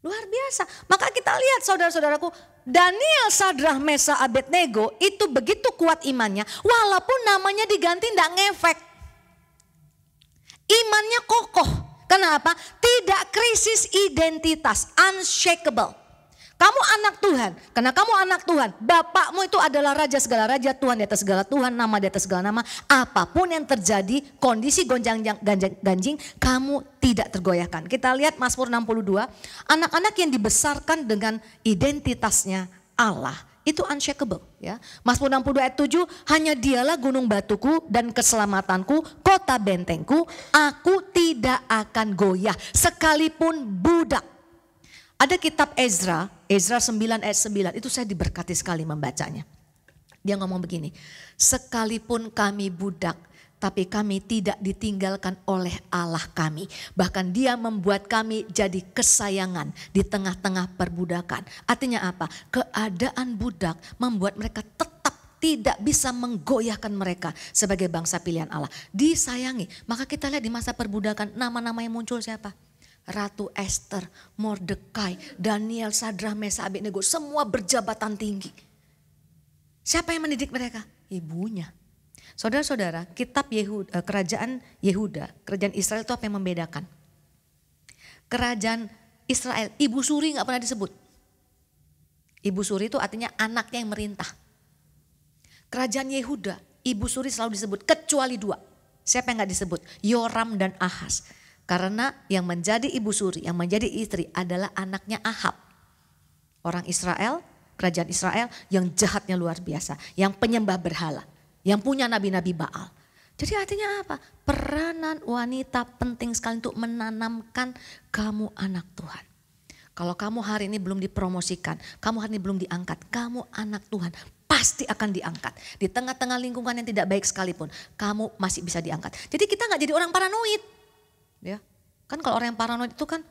Luar biasa. Maka kita lihat saudara-saudaraku, Daniel Sadrah Mesa Abednego itu begitu kuat imannya, walaupun namanya diganti tidak ngefek. Imannya kokoh. Kenapa? Tidak krisis identitas, unshakable. Kamu anak Tuhan, karena kamu anak Tuhan. Bapakmu itu adalah raja segala raja, Tuhan di atas segala Tuhan, nama di atas segala nama. Apapun yang terjadi, kondisi gonjang ganjang, ganjing, kamu tidak tergoyahkan. Kita lihat Mazmur 62, anak-anak yang dibesarkan dengan identitasnya Allah itu unshakable ya. Mazmur 62 ayat 7 hanya dialah gunung batuku dan keselamatanku, kota bentengku, aku tidak akan goyah sekalipun budak. Ada kitab Ezra Ezra 9 ayat 9 itu saya diberkati sekali membacanya. Dia ngomong begini, sekalipun kami budak tapi kami tidak ditinggalkan oleh Allah kami. Bahkan dia membuat kami jadi kesayangan di tengah-tengah perbudakan. Artinya apa? Keadaan budak membuat mereka tetap tidak bisa menggoyahkan mereka sebagai bangsa pilihan Allah. Disayangi. Maka kita lihat di masa perbudakan nama-nama yang muncul siapa? Ratu Esther, Mordekai, Daniel, Sadra, Mesa, Abednego, semua berjabatan tinggi. Siapa yang mendidik mereka? Ibunya. Saudara-saudara, kitab Yehuda, eh, kerajaan Yehuda, kerajaan Israel itu apa yang membedakan? Kerajaan Israel, ibu suri nggak pernah disebut. Ibu suri itu artinya anaknya yang merintah. Kerajaan Yehuda, ibu suri selalu disebut kecuali dua. Siapa yang nggak disebut? Yoram dan Ahas karena yang menjadi ibu suri, yang menjadi istri adalah anaknya Ahab. Orang Israel, kerajaan Israel yang jahatnya luar biasa. Yang penyembah berhala, yang punya nabi-nabi Baal. Jadi artinya apa? Peranan wanita penting sekali untuk menanamkan kamu anak Tuhan. Kalau kamu hari ini belum dipromosikan, kamu hari ini belum diangkat, kamu anak Tuhan pasti akan diangkat. Di tengah-tengah lingkungan yang tidak baik sekalipun, kamu masih bisa diangkat. Jadi kita nggak jadi orang paranoid. Ya. Kan kalau orang yang paranoid itu kan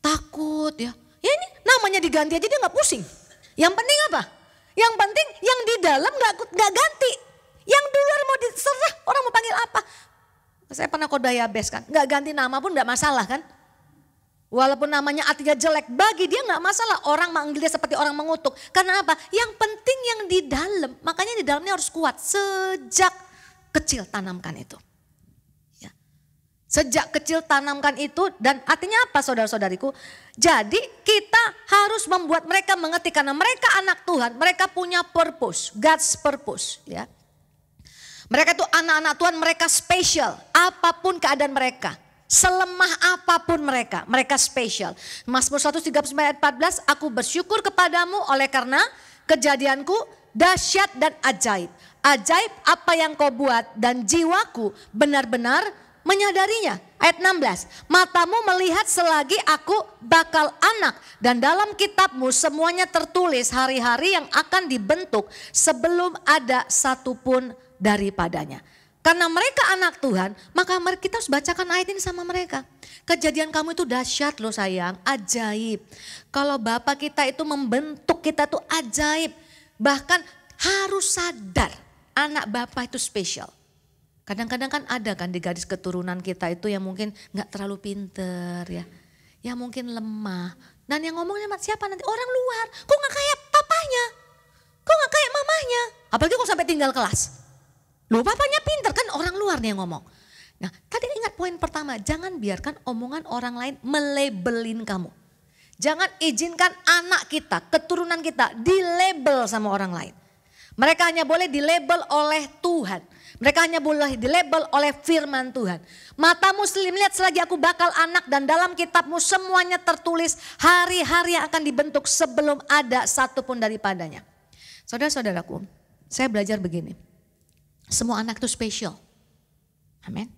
takut ya. Ya ini namanya diganti aja dia nggak pusing. Yang penting apa? Yang penting yang di dalam nggak nggak ganti. Yang di luar mau diserah orang mau panggil apa? Saya pernah kok bes kan, nggak ganti nama pun nggak masalah kan? Walaupun namanya artinya jelek, bagi dia nggak masalah orang manggil dia seperti orang mengutuk. Karena apa? Yang penting yang di dalam, makanya di dalamnya harus kuat. Sejak kecil tanamkan itu. Sejak kecil tanamkan itu dan artinya apa saudara-saudariku? Jadi kita harus membuat mereka mengerti karena mereka anak Tuhan, mereka punya purpose, God's purpose ya. Mereka itu anak-anak Tuhan, mereka spesial apapun keadaan mereka. Selemah apapun mereka, mereka spesial. Mazmur 139 ayat 14, aku bersyukur kepadamu oleh karena kejadianku dahsyat dan ajaib. Ajaib apa yang kau buat dan jiwaku benar-benar menyadarinya. Ayat 16, matamu melihat selagi aku bakal anak dan dalam kitabmu semuanya tertulis hari-hari yang akan dibentuk sebelum ada satupun daripadanya. Karena mereka anak Tuhan, maka kita harus bacakan ayat ini sama mereka. Kejadian kamu itu dahsyat loh sayang, ajaib. Kalau Bapak kita itu membentuk kita tuh ajaib. Bahkan harus sadar anak Bapak itu spesial. Kadang-kadang kan ada kan di garis keturunan kita itu yang mungkin nggak terlalu pinter ya. Yang mungkin lemah. Dan yang ngomongnya siapa nanti? Orang luar. Kok nggak kayak papanya? Kok nggak kayak mamanya? Apalagi kok sampai tinggal kelas. Lu papanya pinter kan orang luar nih yang ngomong. Nah tadi ingat poin pertama. Jangan biarkan omongan orang lain melebelin kamu. Jangan izinkan anak kita, keturunan kita dilebel sama orang lain. Mereka hanya boleh dilebel oleh Tuhan. Mereka hanya boleh di label oleh firman Tuhan. Mata Muslim lihat selagi aku bakal anak dan dalam kitabmu semuanya tertulis hari-hari yang akan dibentuk sebelum ada satupun daripadanya. Saudara-saudaraku, saya belajar begini. Semua anak itu spesial. Amin.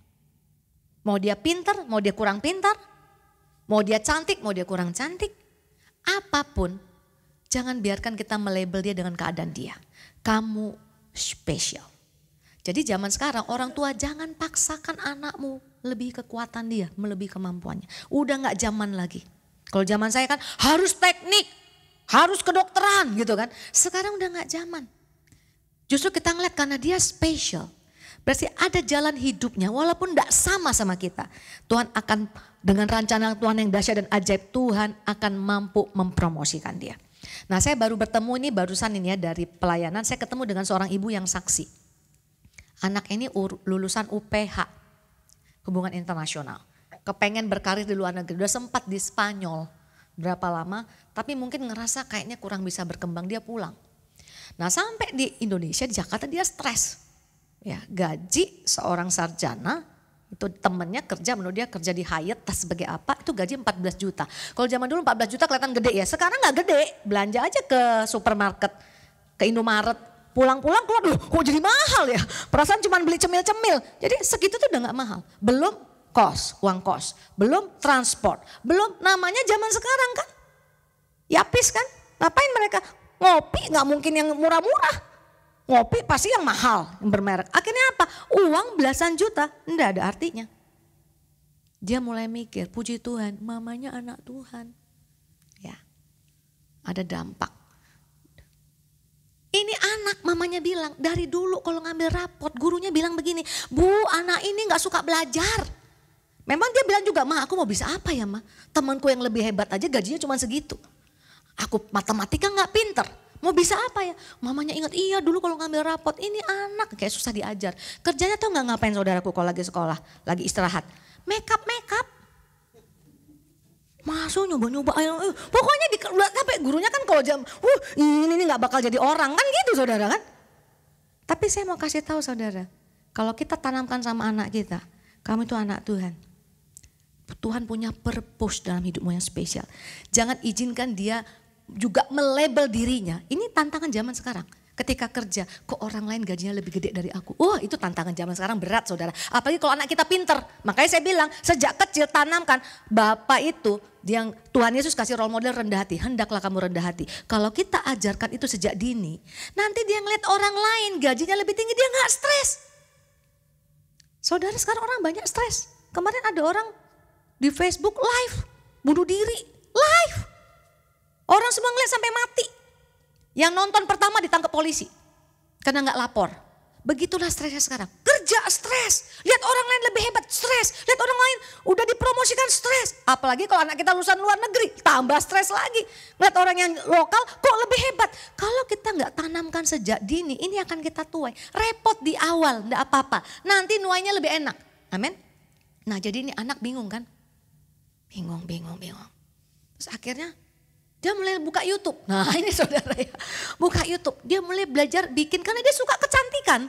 Mau dia pinter, mau dia kurang pintar, mau dia cantik, mau dia kurang cantik, apapun, jangan biarkan kita melebel dia dengan keadaan dia. Kamu spesial. Jadi zaman sekarang orang tua jangan paksakan anakmu lebih kekuatan dia, melebihi kemampuannya. Udah nggak zaman lagi. Kalau zaman saya kan harus teknik, harus kedokteran gitu kan. Sekarang udah nggak zaman. Justru kita ngeliat karena dia spesial. Berarti ada jalan hidupnya walaupun tidak sama sama kita. Tuhan akan dengan rancangan Tuhan yang dahsyat dan ajaib Tuhan akan mampu mempromosikan dia. Nah saya baru bertemu ini barusan ini ya dari pelayanan saya ketemu dengan seorang ibu yang saksi anak ini lulusan UPH, hubungan internasional. Kepengen berkarir di luar negeri, udah sempat di Spanyol berapa lama, tapi mungkin ngerasa kayaknya kurang bisa berkembang, dia pulang. Nah sampai di Indonesia, di Jakarta dia stres. Ya, gaji seorang sarjana itu temennya kerja menurut dia kerja di Hyatt tas sebagai apa itu gaji 14 juta. Kalau zaman dulu 14 juta kelihatan gede ya sekarang nggak gede belanja aja ke supermarket ke Indomaret Pulang-pulang keluar dulu, kok jadi mahal ya? Perasaan cuma beli cemil-cemil. Jadi segitu tuh udah gak mahal. Belum kos, uang kos. Belum transport. Belum namanya zaman sekarang kan. Yapis kan. Ngapain mereka? Ngopi gak mungkin yang murah-murah. Ngopi pasti yang mahal, yang bermerek. Akhirnya apa? Uang belasan juta, enggak ada artinya. Dia mulai mikir, puji Tuhan, mamanya anak Tuhan. Ya, ada dampak. Ini anak mamanya bilang, dari dulu kalau ngambil rapot gurunya bilang begini, bu anak ini gak suka belajar. Memang dia bilang juga, ma aku mau bisa apa ya ma? Temanku yang lebih hebat aja gajinya cuma segitu. Aku matematika gak pinter, mau bisa apa ya? Mamanya ingat, iya dulu kalau ngambil rapot ini anak kayak susah diajar. Kerjanya tuh gak ngapain saudaraku kalau lagi sekolah, lagi istirahat. Makeup, makeup masuk nyoba-nyoba ayo eh, pokoknya di sampai ya? gurunya kan kalau jam uh ini nggak bakal jadi orang kan gitu saudara kan tapi saya mau kasih tahu saudara kalau kita tanamkan sama anak kita kamu itu anak Tuhan Tuhan punya purpose dalam hidupmu yang spesial jangan izinkan dia juga melebel dirinya ini tantangan zaman sekarang ketika kerja, kok orang lain gajinya lebih gede dari aku? Wah oh, itu tantangan zaman sekarang berat saudara. Apalagi kalau anak kita pinter. Makanya saya bilang sejak kecil tanamkan. Bapak itu yang Tuhan Yesus kasih role model rendah hati. Hendaklah kamu rendah hati. Kalau kita ajarkan itu sejak dini. Nanti dia ngeliat orang lain gajinya lebih tinggi dia nggak stres. Saudara sekarang orang banyak stres. Kemarin ada orang di Facebook live. Bunuh diri live. Orang semua ngeliat sampai mati. Yang nonton pertama ditangkap polisi karena nggak lapor. Begitulah stresnya sekarang. Kerja stres, lihat orang lain lebih hebat stres, lihat orang lain udah dipromosikan stres. Apalagi kalau anak kita lulusan luar negeri, tambah stres lagi. Lihat orang yang lokal kok lebih hebat. Kalau kita nggak tanamkan sejak dini, ini akan kita tuai. Repot di awal, nggak apa-apa. Nanti nuainya lebih enak. Amin. Nah jadi ini anak bingung kan? Bingung, bingung, bingung. Terus akhirnya dia mulai buka YouTube. Nah ini saudara ya, buka YouTube. Dia mulai belajar bikin karena dia suka kecantikan.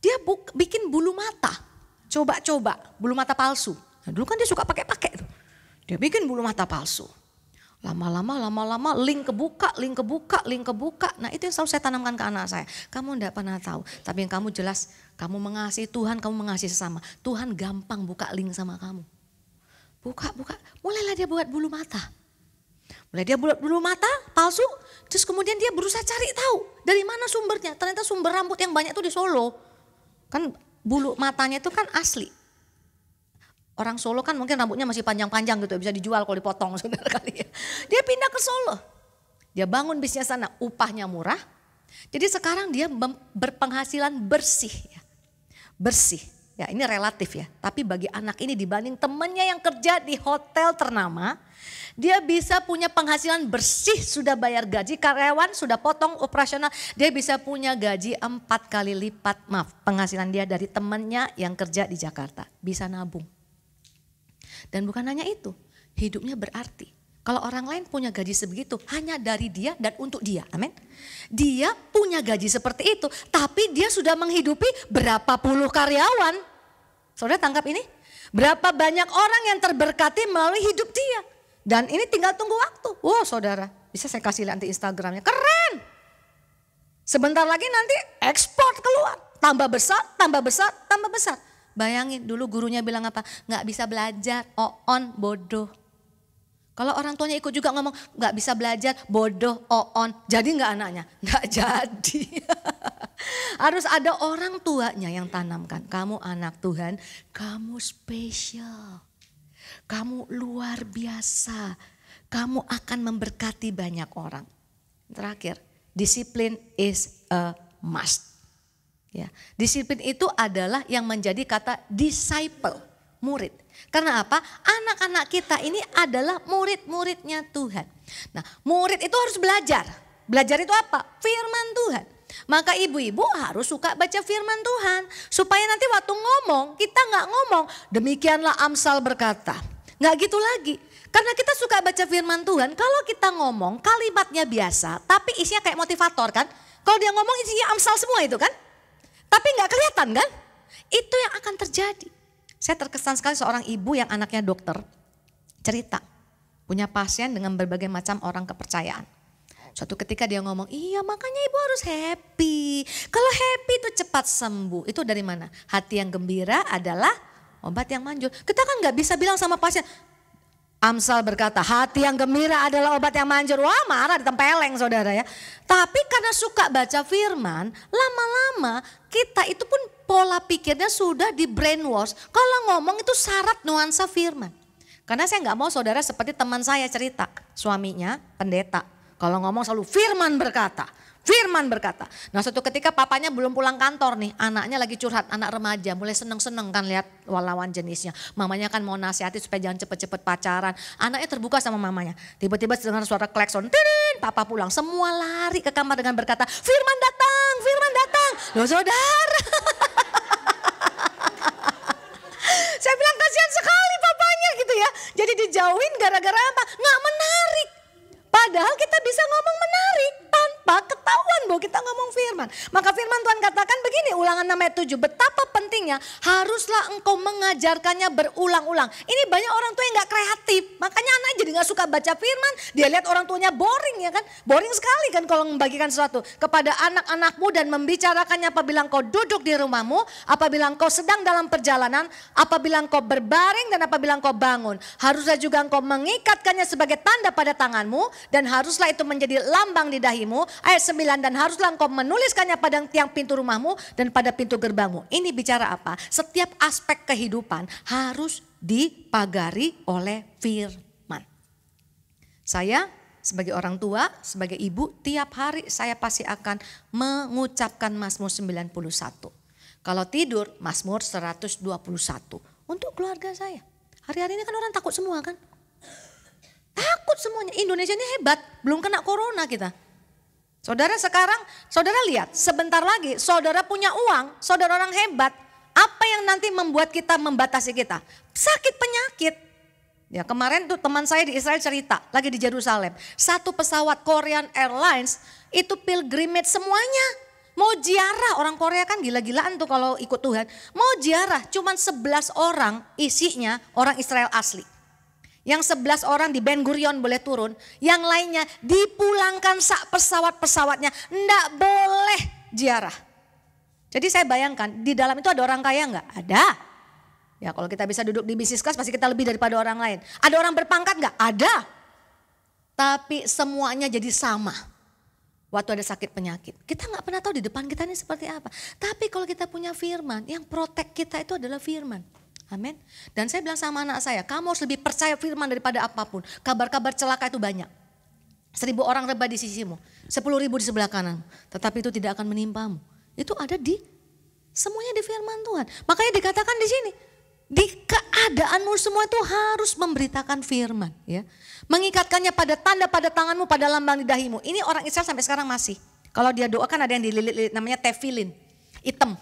Dia buk, bikin bulu mata. Coba-coba bulu mata palsu. Nah, dulu kan dia suka pakai-pakai tuh. Dia bikin bulu mata palsu. Lama-lama, lama-lama link kebuka, link kebuka, link kebuka. Nah itu yang selalu saya tanamkan ke anak saya. Kamu tidak pernah tahu. Tapi yang kamu jelas, kamu mengasihi Tuhan, kamu mengasihi sesama. Tuhan gampang buka link sama kamu. Buka, buka. Mulailah dia buat bulu mata. Mulai dia bulu mata palsu, terus kemudian dia berusaha cari tahu dari mana sumbernya. Ternyata sumber rambut yang banyak itu di Solo. Kan bulu matanya itu kan asli. Orang Solo kan mungkin rambutnya masih panjang-panjang gitu, ya, bisa dijual kalau dipotong saudara kali ya. Dia pindah ke Solo. Dia bangun bisnisnya sana, upahnya murah. Jadi sekarang dia berpenghasilan bersih ya. Bersih. Ya, ini relatif ya. Tapi bagi anak ini dibanding temannya yang kerja di hotel ternama, dia bisa punya penghasilan bersih sudah bayar gaji karyawan, sudah potong operasional. Dia bisa punya gaji empat kali lipat, maaf penghasilan dia dari temannya yang kerja di Jakarta. Bisa nabung. Dan bukan hanya itu, hidupnya berarti. Kalau orang lain punya gaji sebegitu, hanya dari dia dan untuk dia. Amin. Dia punya gaji seperti itu, tapi dia sudah menghidupi berapa puluh karyawan. Saudara tangkap ini? Berapa banyak orang yang terberkati melalui hidup dia. Dan ini tinggal tunggu waktu. Wow saudara, bisa saya kasih lihat di Instagramnya. Keren. Sebentar lagi nanti ekspor keluar. Tambah besar, tambah besar, tambah besar. Bayangin dulu gurunya bilang apa? Nggak bisa belajar, oh on, bodoh. Kalau orang tuanya ikut juga ngomong nggak bisa belajar, bodoh, oh, on. jadi nggak anaknya, nggak jadi. Harus ada orang tuanya yang tanamkan, kamu anak Tuhan, kamu spesial. Kamu luar biasa. Kamu akan memberkati banyak orang. Terakhir, disiplin is a must. Ya, disiplin itu adalah yang menjadi kata disciple, murid. Karena apa? Anak-anak kita ini adalah murid-muridnya Tuhan. Nah, murid itu harus belajar. Belajar itu apa? Firman Tuhan. Maka ibu-ibu harus suka baca firman Tuhan. Supaya nanti waktu ngomong, kita nggak ngomong. Demikianlah Amsal berkata. Nggak gitu lagi. Karena kita suka baca firman Tuhan, kalau kita ngomong kalimatnya biasa, tapi isinya kayak motivator kan. Kalau dia ngomong isinya amsal semua itu kan. Tapi nggak kelihatan kan. Itu yang akan terjadi. Saya terkesan sekali seorang ibu yang anaknya dokter, cerita. Punya pasien dengan berbagai macam orang kepercayaan. Suatu ketika dia ngomong, iya makanya ibu harus happy. Kalau happy itu cepat sembuh. Itu dari mana? Hati yang gembira adalah Obat yang manjur. Kita kan nggak bisa bilang sama pasien, Amsal berkata, hati yang gembira adalah obat yang manjur. Wah marah ditempeleng saudara ya. Tapi karena suka baca firman, lama-lama kita itu pun pola pikirnya sudah di brainwash. Kalau ngomong itu syarat nuansa firman. Karena saya nggak mau saudara seperti teman saya cerita, suaminya pendeta. Kalau ngomong selalu firman berkata. Firman berkata. Nah suatu ketika papanya belum pulang kantor nih, anaknya lagi curhat, anak remaja mulai seneng-seneng kan lihat lawan jenisnya. Mamanya kan mau nasihati supaya jangan cepet-cepet pacaran. Anaknya terbuka sama mamanya. Tiba-tiba dengar suara klakson, tirin, papa pulang. Semua lari ke kamar dengan berkata, Firman datang, Firman datang. Loh saudara. Saya bilang kasihan sekali papanya gitu ya. Jadi dijauhin gara-gara apa? Nggak menarik. Padahal kita bisa ngomong menarik tanpa ketahuan bahwa kita ngomong firman. Maka firman Tuhan katakan begini ulangan namanya 7. Betapa pentingnya haruslah engkau mengajarkannya berulang-ulang. Ini banyak orang tua yang gak kreatif. Makanya anak jadi gak suka baca firman. Dia lihat orang tuanya boring ya kan. Boring sekali kan kalau membagikan sesuatu. Kepada anak-anakmu dan membicarakannya apabila engkau duduk di rumahmu. Apabila engkau sedang dalam perjalanan. Apabila engkau berbaring dan apabila engkau bangun. Haruslah juga engkau mengikatkannya sebagai tanda pada tanganmu. Dan haruslah itu menjadi lambang di dahi dahimu, ayat 9 dan haruslah engkau menuliskannya pada tiang pintu rumahmu dan pada pintu gerbangmu. Ini bicara apa? Setiap aspek kehidupan harus dipagari oleh firman. Saya sebagai orang tua, sebagai ibu, tiap hari saya pasti akan mengucapkan Mazmur 91. Kalau tidur, Mazmur 121. Untuk keluarga saya. Hari-hari ini kan orang takut semua kan? Takut semuanya. Indonesia ini hebat, belum kena corona kita. Saudara sekarang, saudara lihat sebentar lagi saudara punya uang, saudara orang hebat. Apa yang nanti membuat kita membatasi kita? Sakit penyakit. Ya kemarin tuh teman saya di Israel cerita, lagi di Jerusalem. Satu pesawat Korean Airlines itu pilgrimage semuanya. Mau ziarah orang Korea kan gila-gilaan tuh kalau ikut Tuhan. Mau ziarah cuman 11 orang isinya orang Israel asli. Yang 11 orang di Ben Gurion boleh turun. Yang lainnya dipulangkan sak pesawat-pesawatnya. ndak boleh ziarah. Jadi saya bayangkan di dalam itu ada orang kaya nggak? Ada. Ya kalau kita bisa duduk di bisnis kelas pasti kita lebih daripada orang lain. Ada orang berpangkat nggak? Ada. Tapi semuanya jadi sama. Waktu ada sakit penyakit. Kita nggak pernah tahu di depan kita ini seperti apa. Tapi kalau kita punya firman, yang protek kita itu adalah firman. Amin. Dan saya bilang sama anak saya, kamu harus lebih percaya firman daripada apapun. Kabar-kabar celaka itu banyak. Seribu orang rebah di sisimu, sepuluh ribu di sebelah kanan. Tetapi itu tidak akan menimpamu. Itu ada di semuanya di firman Tuhan. Makanya dikatakan di sini, di keadaanmu semua itu harus memberitakan firman ya mengikatkannya pada tanda pada tanganmu pada lambang di dahimu ini orang Israel sampai sekarang masih kalau dia doakan ada yang dililit namanya tefilin hitam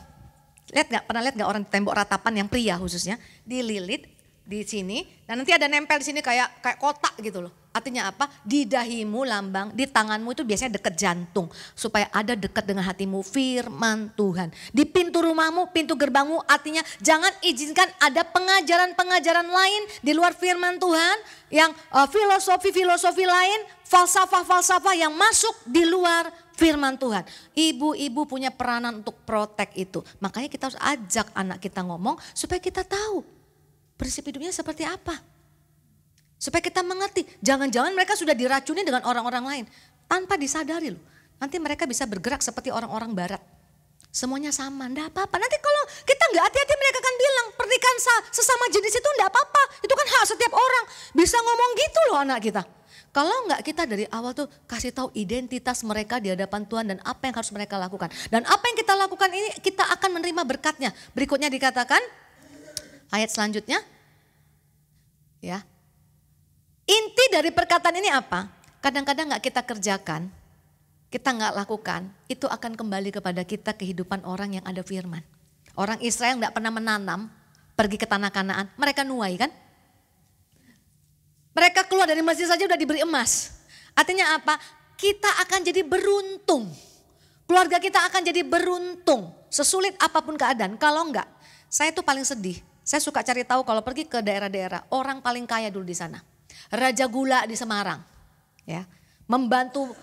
Lihat nggak pernah lihat nggak orang di tembok ratapan yang pria khususnya dililit di sini dan nanti ada nempel di sini kayak kayak kotak gitu loh. Artinya apa? Di dahimu lambang, di tanganmu itu biasanya dekat jantung supaya ada dekat dengan hatimu firman Tuhan. Di pintu rumahmu, pintu gerbangmu artinya jangan izinkan ada pengajaran-pengajaran lain di luar firman Tuhan yang eh, filosofi-filosofi uh, lain, falsafah-falsafah yang masuk di luar firman Tuhan. Ibu-ibu punya peranan untuk protek itu. Makanya kita harus ajak anak kita ngomong supaya kita tahu prinsip hidupnya seperti apa. Supaya kita mengerti, jangan-jangan mereka sudah diracuni dengan orang-orang lain tanpa disadari loh. Nanti mereka bisa bergerak seperti orang-orang barat. Semuanya sama, enggak apa-apa. Nanti kalau kita nggak hati-hati mereka akan bilang pernikahan sesama jenis itu enggak apa-apa. Itu kan hak setiap orang. Bisa ngomong gitu loh anak kita. Kalau nggak kita dari awal tuh kasih tahu identitas mereka di hadapan Tuhan dan apa yang harus mereka lakukan. Dan apa yang kita lakukan ini kita akan menerima berkatnya. Berikutnya dikatakan ayat selanjutnya. Ya. Inti dari perkataan ini apa? Kadang-kadang nggak kita kerjakan, kita nggak lakukan, itu akan kembali kepada kita kehidupan orang yang ada firman. Orang Israel nggak pernah menanam, pergi ke tanah kanaan, mereka nuai kan? Mereka keluar dari masjid saja udah diberi emas. Artinya apa? Kita akan jadi beruntung. Keluarga kita akan jadi beruntung. Sesulit apapun keadaan. Kalau enggak, saya tuh paling sedih. Saya suka cari tahu kalau pergi ke daerah-daerah. Orang paling kaya dulu di sana. Raja Gula di Semarang. ya Membantu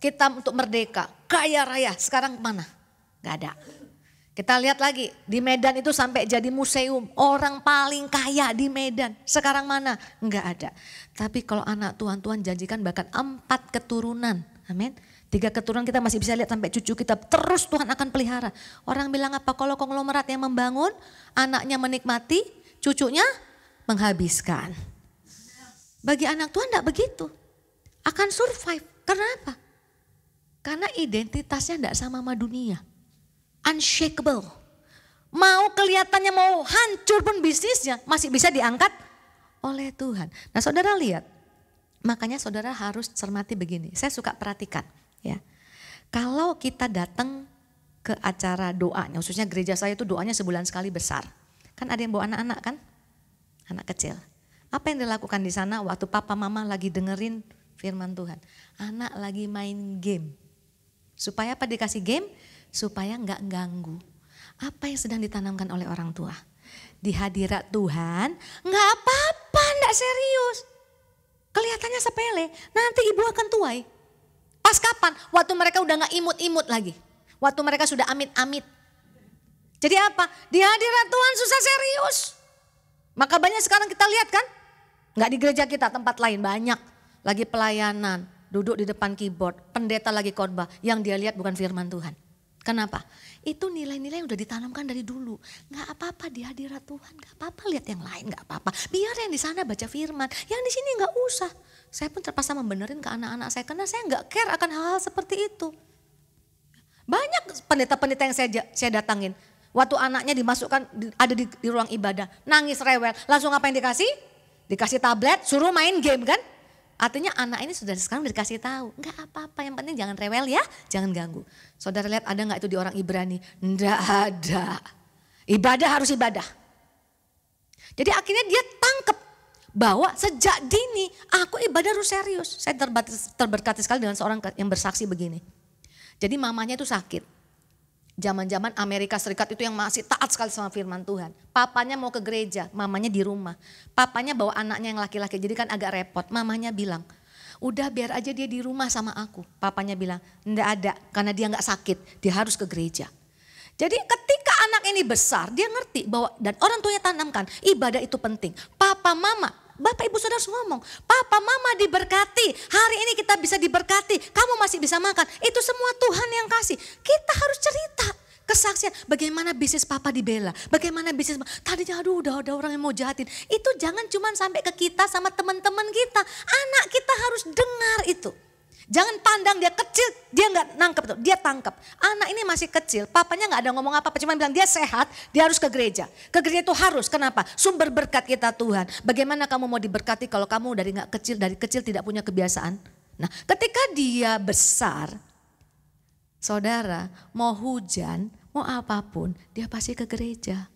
kita untuk merdeka. Kaya raya. Sekarang mana? Gak ada. Kita lihat lagi, di Medan itu sampai jadi museum. Orang paling kaya di Medan. Sekarang mana? Enggak ada. Tapi kalau anak Tuhan, Tuhan janjikan bahkan empat keturunan. Amin. Tiga keturunan kita masih bisa lihat sampai cucu kita. Terus Tuhan akan pelihara. Orang bilang apa? Kalau konglomerat yang membangun, anaknya menikmati, cucunya menghabiskan. Bagi anak Tuhan enggak begitu. Akan survive. Kenapa? Karena identitasnya enggak sama sama dunia unshakable. Mau kelihatannya mau hancur pun bisnisnya masih bisa diangkat oleh Tuhan. Nah saudara lihat, makanya saudara harus cermati begini. Saya suka perhatikan ya. Kalau kita datang ke acara doanya, khususnya gereja saya itu doanya sebulan sekali besar. Kan ada yang bawa anak-anak kan? Anak kecil. Apa yang dilakukan di sana waktu papa mama lagi dengerin firman Tuhan? Anak lagi main game. Supaya apa dikasih game? supaya nggak ganggu. Apa yang sedang ditanamkan oleh orang tua? Di hadirat Tuhan, nggak apa-apa, nggak serius. Kelihatannya sepele, nanti ibu akan tuai. Pas kapan? Waktu mereka udah nggak imut-imut lagi. Waktu mereka sudah amit-amit. Jadi apa? Di hadirat Tuhan susah serius. Maka banyak sekarang kita lihat kan? Nggak di gereja kita, tempat lain banyak. Lagi pelayanan, duduk di depan keyboard, pendeta lagi khotbah, yang dia lihat bukan firman Tuhan. Kenapa? Itu nilai-nilai yang udah ditanamkan dari dulu. Gak apa-apa di hadirat Tuhan, gak apa-apa lihat yang lain, gak apa-apa. Biar yang di sana baca firman, yang di sini gak usah. Saya pun terpaksa membenerin ke anak-anak saya karena saya nggak care akan hal-hal seperti itu. Banyak pendeta-pendeta yang saya, saya datangin. Waktu anaknya dimasukkan ada di, di ruang ibadah, nangis rewel. Langsung apa yang dikasih? Dikasih tablet, suruh main game kan? Artinya anak ini sudah sekarang dikasih tahu, nggak apa-apa yang penting jangan rewel ya, jangan ganggu. Saudara lihat ada nggak itu di orang Ibrani? Nggak ada. Ibadah harus ibadah. Jadi akhirnya dia tangkep bahwa sejak dini aku ibadah harus serius. Saya terberkati sekali dengan seorang yang bersaksi begini. Jadi mamanya itu sakit Zaman-zaman Amerika Serikat itu yang masih taat sekali sama firman Tuhan. Papanya mau ke gereja, mamanya di rumah. Papanya bawa anaknya yang laki-laki, jadi kan agak repot. Mamanya bilang, udah biar aja dia di rumah sama aku. Papanya bilang, enggak ada karena dia nggak sakit, dia harus ke gereja. Jadi ketika anak ini besar, dia ngerti bahwa dan orang tuanya tanamkan ibadah itu penting. Papa mama Bapak Ibu Saudara harus ngomong, Papa Mama diberkati, hari ini kita bisa diberkati, kamu masih bisa makan. Itu semua Tuhan yang kasih. Kita harus cerita kesaksian bagaimana bisnis papa dibela, bagaimana bisnis tadi aduh udah ada orang yang mau jahatin. Itu jangan cuma sampai ke kita sama teman-teman kita, anak kita harus dengar itu. Jangan pandang dia kecil, dia nggak nangkep tuh, dia tangkap. Anak ini masih kecil, papanya nggak ada ngomong apa-apa, cuma bilang dia sehat, dia harus ke gereja. Ke gereja itu harus, kenapa? Sumber berkat kita Tuhan. Bagaimana kamu mau diberkati kalau kamu dari nggak kecil, dari kecil tidak punya kebiasaan? Nah, ketika dia besar, saudara mau hujan, mau apapun, dia pasti ke gereja.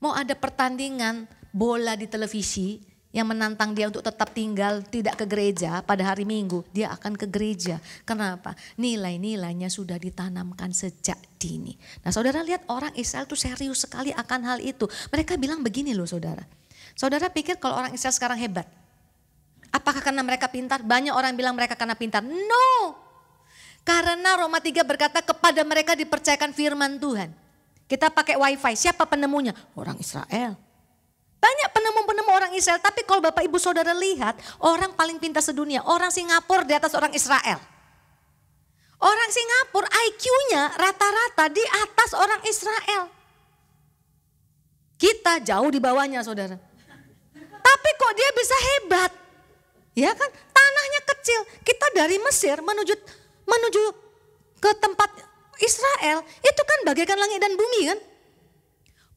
Mau ada pertandingan bola di televisi, yang menantang dia untuk tetap tinggal tidak ke gereja pada hari Minggu, dia akan ke gereja. Kenapa? Nilai-nilainya sudah ditanamkan sejak dini. Nah saudara lihat orang Israel itu serius sekali akan hal itu. Mereka bilang begini loh saudara. Saudara pikir kalau orang Israel sekarang hebat, Apakah karena mereka pintar? Banyak orang bilang mereka karena pintar. No. Karena Roma 3 berkata kepada mereka dipercayakan firman Tuhan. Kita pakai wifi, siapa penemunya? Orang Israel. Banyak penemu-penemu orang Israel, tapi kalau Bapak Ibu Saudara lihat, orang paling pintar sedunia, orang Singapura di atas orang Israel. Orang Singapura IQ-nya rata-rata di atas orang Israel. Kita jauh di bawahnya saudara. Tapi kok dia bisa hebat? Ya kan? Tanahnya kecil. Kita dari Mesir menuju menuju ke tempat Israel itu kan bagaikan langit dan bumi kan?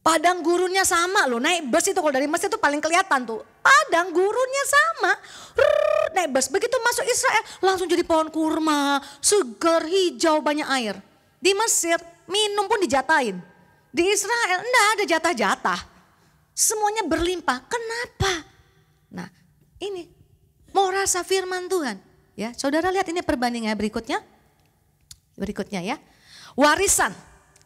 Padang gurunnya sama loh, naik bus itu kalau dari Mesir itu paling kelihatan tuh. Padang gurunnya sama, Rrr, naik bus. Begitu masuk Israel langsung jadi pohon kurma, segar, hijau, banyak air. Di Mesir minum pun dijatain. Di Israel enggak ada jatah-jatah. Semuanya berlimpah, kenapa? Nah ini mau rasa firman Tuhan. Ya, saudara lihat ini perbandingan berikutnya. Berikutnya ya. Warisan,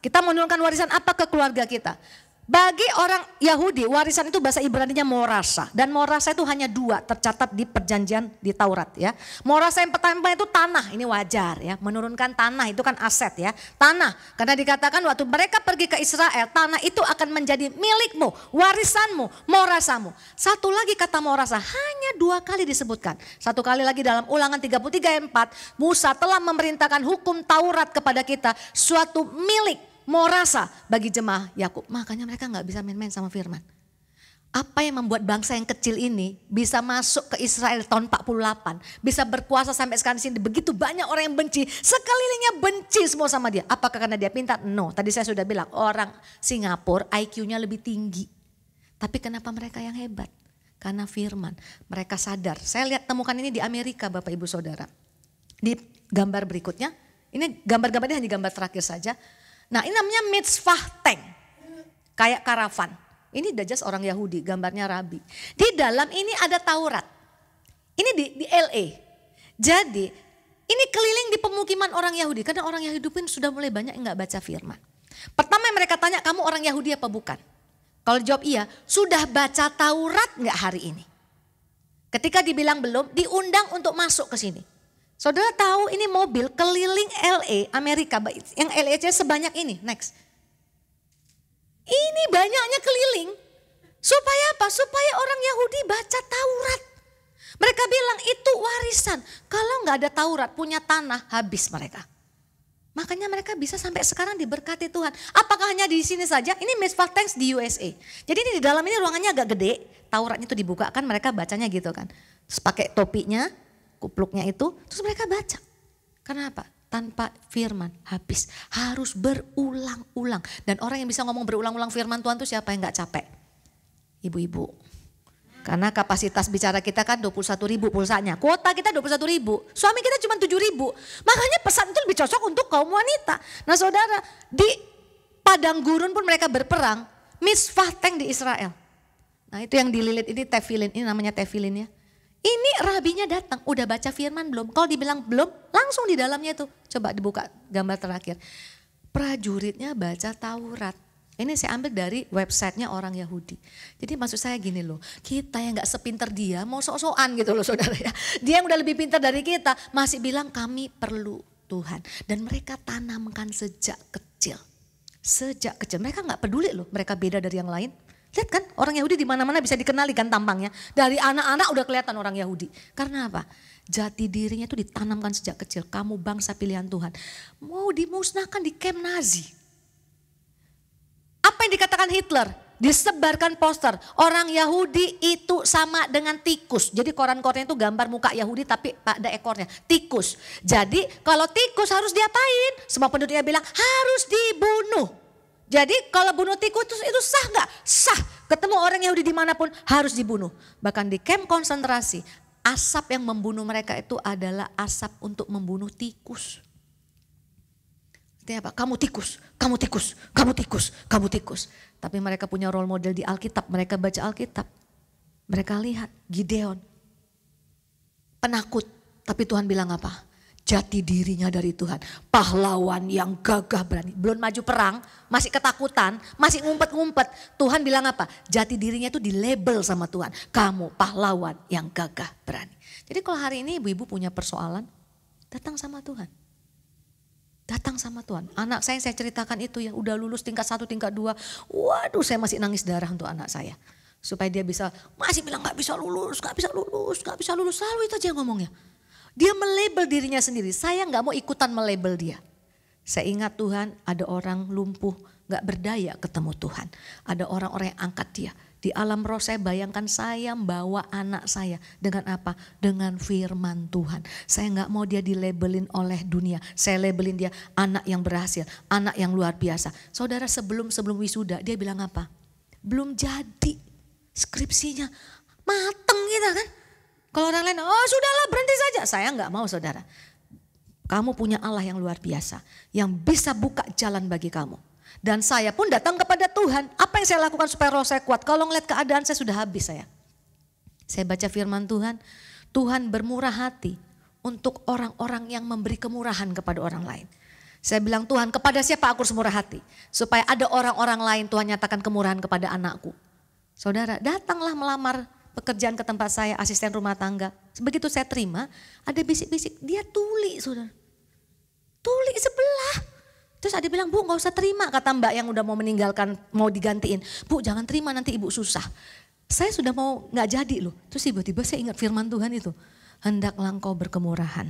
kita menurunkan warisan apa ke keluarga kita? Bagi orang Yahudi, warisan itu bahasa Ibrani-nya morasa. Dan morasa itu hanya dua tercatat di perjanjian di Taurat ya. Morasa yang pertama itu tanah, ini wajar ya. Menurunkan tanah itu kan aset ya. Tanah, karena dikatakan waktu mereka pergi ke Israel, tanah itu akan menjadi milikmu, warisanmu, morasamu. Satu lagi kata morasa hanya dua kali disebutkan. Satu kali lagi dalam ulangan 33 ayat 4, Musa telah memerintahkan hukum Taurat kepada kita, suatu milik morasa bagi jemaah Yakub. Makanya mereka nggak bisa main-main sama firman. Apa yang membuat bangsa yang kecil ini bisa masuk ke Israel tahun 48, bisa berkuasa sampai sekarang sini begitu banyak orang yang benci, sekelilingnya benci semua sama dia. Apakah karena dia pintar? No, tadi saya sudah bilang orang Singapura IQ-nya lebih tinggi. Tapi kenapa mereka yang hebat? Karena firman, mereka sadar. Saya lihat temukan ini di Amerika Bapak Ibu Saudara. Di gambar berikutnya, ini gambar-gambarnya hanya gambar terakhir saja Nah ini namanya mitzvah tank. Kayak karavan. Ini dajas orang Yahudi, gambarnya rabi. Di dalam ini ada Taurat. Ini di, di LA. Jadi ini keliling di pemukiman orang Yahudi. Karena orang Yahudi pun sudah mulai banyak yang gak baca firman. Pertama yang mereka tanya kamu orang Yahudi apa bukan? Kalau jawab iya, sudah baca Taurat nggak hari ini? Ketika dibilang belum, diundang untuk masuk ke sini. Saudara tahu ini mobil keliling LA, Amerika. Yang LA aja sebanyak ini, next. Ini banyaknya keliling. Supaya apa? Supaya orang Yahudi baca Taurat. Mereka bilang itu warisan. Kalau nggak ada Taurat, punya tanah, habis mereka. Makanya mereka bisa sampai sekarang diberkati Tuhan. Apakah hanya di sini saja? Ini Mesfah Thanks di USA. Jadi ini di dalam ini ruangannya agak gede. Tauratnya itu dibuka kan mereka bacanya gitu kan. Terus pakai topinya, kupluknya itu, terus mereka baca. Kenapa? Tanpa firman habis. Harus berulang-ulang. Dan orang yang bisa ngomong berulang-ulang firman Tuhan itu siapa yang gak capek? Ibu-ibu. Karena kapasitas bicara kita kan 21 ribu pulsanya. Kuota kita 21 ribu. Suami kita cuma 7 ribu. Makanya pesan itu lebih cocok untuk kaum wanita. Nah saudara, di padang gurun pun mereka berperang. Misfah tank di Israel. Nah itu yang dililit ini tefilin, ini namanya tefilin ya. Ini rabinya datang, udah baca firman belum? Kalau dibilang belum, langsung di dalamnya tuh, Coba dibuka gambar terakhir. Prajuritnya baca Taurat. Ini saya ambil dari websitenya orang Yahudi. Jadi maksud saya gini loh, kita yang gak sepinter dia mau sok-sokan gitu loh saudara ya. Dia yang udah lebih pintar dari kita masih bilang kami perlu Tuhan. Dan mereka tanamkan sejak kecil. Sejak kecil, mereka gak peduli loh mereka beda dari yang lain Lihat kan orang Yahudi di mana-mana bisa dikenali kan tampangnya. Dari anak-anak udah kelihatan orang Yahudi. Karena apa? Jati dirinya itu ditanamkan sejak kecil. Kamu bangsa pilihan Tuhan. Mau dimusnahkan di kem Nazi. Apa yang dikatakan Hitler? Disebarkan poster. Orang Yahudi itu sama dengan tikus. Jadi koran-korannya itu gambar muka Yahudi tapi ada ekornya. Tikus. Jadi kalau tikus harus diapain? Semua penduduknya bilang harus dibunuh. Jadi kalau bunuh tikus itu, sah nggak? Sah. Ketemu orang Yahudi dimanapun harus dibunuh. Bahkan di kamp konsentrasi, asap yang membunuh mereka itu adalah asap untuk membunuh tikus. Artinya apa? Kamu tikus, kamu tikus, kamu tikus, kamu tikus. Tapi mereka punya role model di Alkitab, mereka baca Alkitab. Mereka lihat Gideon, penakut. Tapi Tuhan bilang apa? jati dirinya dari Tuhan. Pahlawan yang gagah berani, belum maju perang, masih ketakutan, masih ngumpet-ngumpet. Tuhan bilang apa? Jati dirinya itu label sama Tuhan. Kamu pahlawan yang gagah berani. Jadi kalau hari ini ibu-ibu punya persoalan, datang sama Tuhan. Datang sama Tuhan. Anak saya saya ceritakan itu ya, udah lulus tingkat satu, tingkat dua. Waduh saya masih nangis darah untuk anak saya. Supaya dia bisa, masih bilang gak bisa lulus, gak bisa lulus, gak bisa lulus. Selalu itu aja ngomongnya. Dia melebel dirinya sendiri. Saya nggak mau ikutan melebel dia. Saya ingat Tuhan ada orang lumpuh nggak berdaya ketemu Tuhan. Ada orang-orang yang angkat dia. Di alam roh saya bayangkan saya membawa anak saya. Dengan apa? Dengan firman Tuhan. Saya nggak mau dia dilabelin oleh dunia. Saya labelin dia anak yang berhasil. Anak yang luar biasa. Saudara sebelum-sebelum wisuda dia bilang apa? Belum jadi skripsinya. Mateng kita kan. Kalau orang lain, oh sudahlah berhenti saja. Saya nggak mau saudara. Kamu punya Allah yang luar biasa. Yang bisa buka jalan bagi kamu. Dan saya pun datang kepada Tuhan. Apa yang saya lakukan supaya roh saya kuat? Kalau ngeliat keadaan saya sudah habis saya. Saya baca firman Tuhan. Tuhan bermurah hati untuk orang-orang yang memberi kemurahan kepada orang lain. Saya bilang Tuhan kepada siapa aku harus murah hati. Supaya ada orang-orang lain Tuhan nyatakan kemurahan kepada anakku. Saudara datanglah melamar pekerjaan ke tempat saya, asisten rumah tangga. Begitu saya terima, ada bisik-bisik, dia tuli saudara. Tuli sebelah. Terus ada bilang, bu gak usah terima, kata mbak yang udah mau meninggalkan, mau digantiin. Bu jangan terima nanti ibu susah. Saya sudah mau gak jadi loh. Terus tiba-tiba saya ingat firman Tuhan itu. hendak langkau berkemurahan.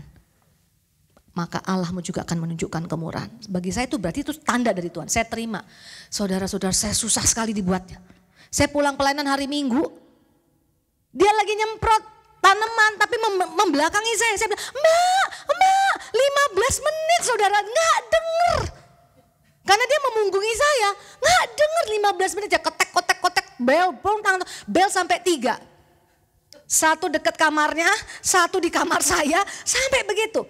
Maka Allahmu juga akan menunjukkan kemurahan. Bagi saya itu berarti itu tanda dari Tuhan. Saya terima. Saudara-saudara saya susah sekali dibuatnya. Saya pulang pelayanan hari Minggu, dia lagi nyemprot tanaman tapi mem membelakangi saya. Saya bilang, mbak, mbak, 15 menit saudara nggak denger. Karena dia memunggungi saya, nggak denger 15 menit ya ketek kotek kotek bel tang bel sampai tiga. Satu dekat kamarnya, satu di kamar saya, sampai begitu.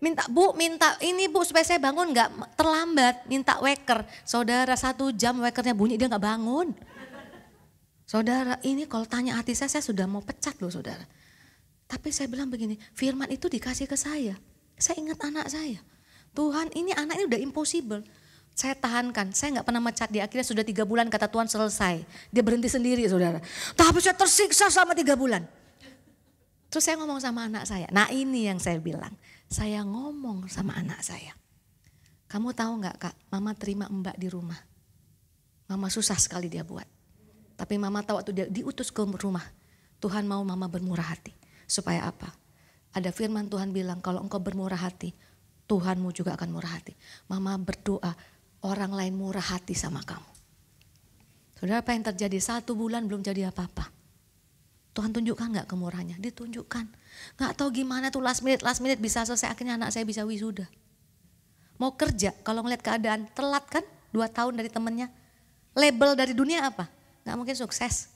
Minta bu, minta ini bu supaya saya bangun nggak terlambat. Minta waker, saudara satu jam wakernya bunyi dia nggak bangun. Saudara, ini kalau tanya hati saya, saya sudah mau pecat loh saudara. Tapi saya bilang begini, firman itu dikasih ke saya. Saya ingat anak saya. Tuhan ini anak ini udah impossible. Saya tahankan, saya nggak pernah mecat dia. Akhirnya sudah tiga bulan kata Tuhan selesai. Dia berhenti sendiri saudara. Tapi saya tersiksa selama tiga bulan. Terus saya ngomong sama anak saya. Nah ini yang saya bilang. Saya ngomong sama anak saya. Kamu tahu nggak kak, mama terima mbak di rumah. Mama susah sekali dia buat tapi mama tahu waktu dia diutus ke rumah, Tuhan mau mama bermurah hati. Supaya apa? Ada firman Tuhan bilang kalau engkau bermurah hati, Tuhanmu juga akan murah hati. Mama berdoa orang lain murah hati sama kamu. Saudara apa yang terjadi? Satu bulan belum jadi apa-apa. Tuhan tunjukkan nggak kemurahannya? Ditunjukkan. Nggak tahu gimana tuh last minute, last minute bisa selesai. Akhirnya anak saya bisa wisuda. Mau kerja, kalau ngeliat keadaan telat kan? Dua tahun dari temennya. Label dari dunia apa? nggak mungkin sukses,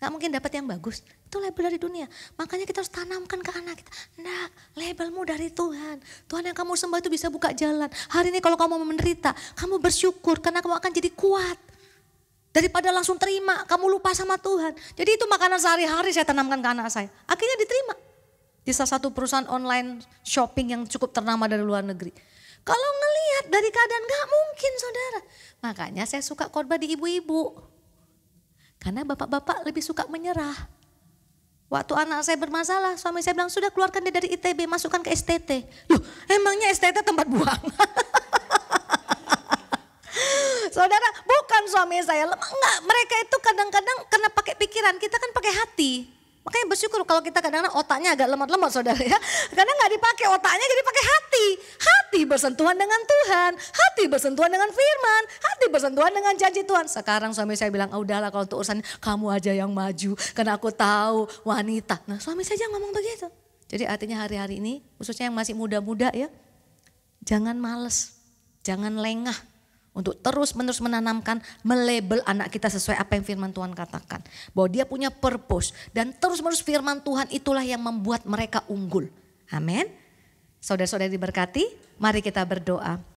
nggak mungkin dapat yang bagus. Itu label dari dunia. Makanya kita harus tanamkan ke anak kita. Nah, labelmu dari Tuhan. Tuhan yang kamu sembah itu bisa buka jalan. Hari ini kalau kamu menderita, kamu bersyukur karena kamu akan jadi kuat. Daripada langsung terima, kamu lupa sama Tuhan. Jadi itu makanan sehari-hari saya tanamkan ke anak saya. Akhirnya diterima. Di salah satu perusahaan online shopping yang cukup ternama dari luar negeri. Kalau ngelihat dari keadaan gak mungkin saudara. Makanya saya suka korban di ibu-ibu. Karena bapak-bapak lebih suka menyerah. Waktu anak saya bermasalah, suami saya bilang, sudah keluarkan dia dari ITB, masukkan ke STT. Loh, emangnya STT tempat buang Saudara, bukan suami saya. Enggak, mereka itu kadang-kadang karena pakai pikiran, kita kan pakai hati. Makanya bersyukur kalau kita kadang-kadang otaknya agak lemot-lemot saudara ya. Karena nggak dipakai otaknya jadi pakai hati. Hati bersentuhan dengan Tuhan. Hati bersentuhan dengan firman. Hati bersentuhan dengan janji Tuhan. Sekarang suami saya bilang, oh udahlah kalau untuk urusan kamu aja yang maju. Karena aku tahu wanita. Nah suami saya jangan ngomong begitu. Jadi artinya hari-hari ini khususnya yang masih muda-muda ya. Jangan males. Jangan lengah untuk terus-menerus menanamkan, melebel anak kita sesuai apa yang firman Tuhan katakan. Bahwa dia punya purpose dan terus-menerus firman Tuhan itulah yang membuat mereka unggul. Amin. Saudara-saudara diberkati, mari kita berdoa.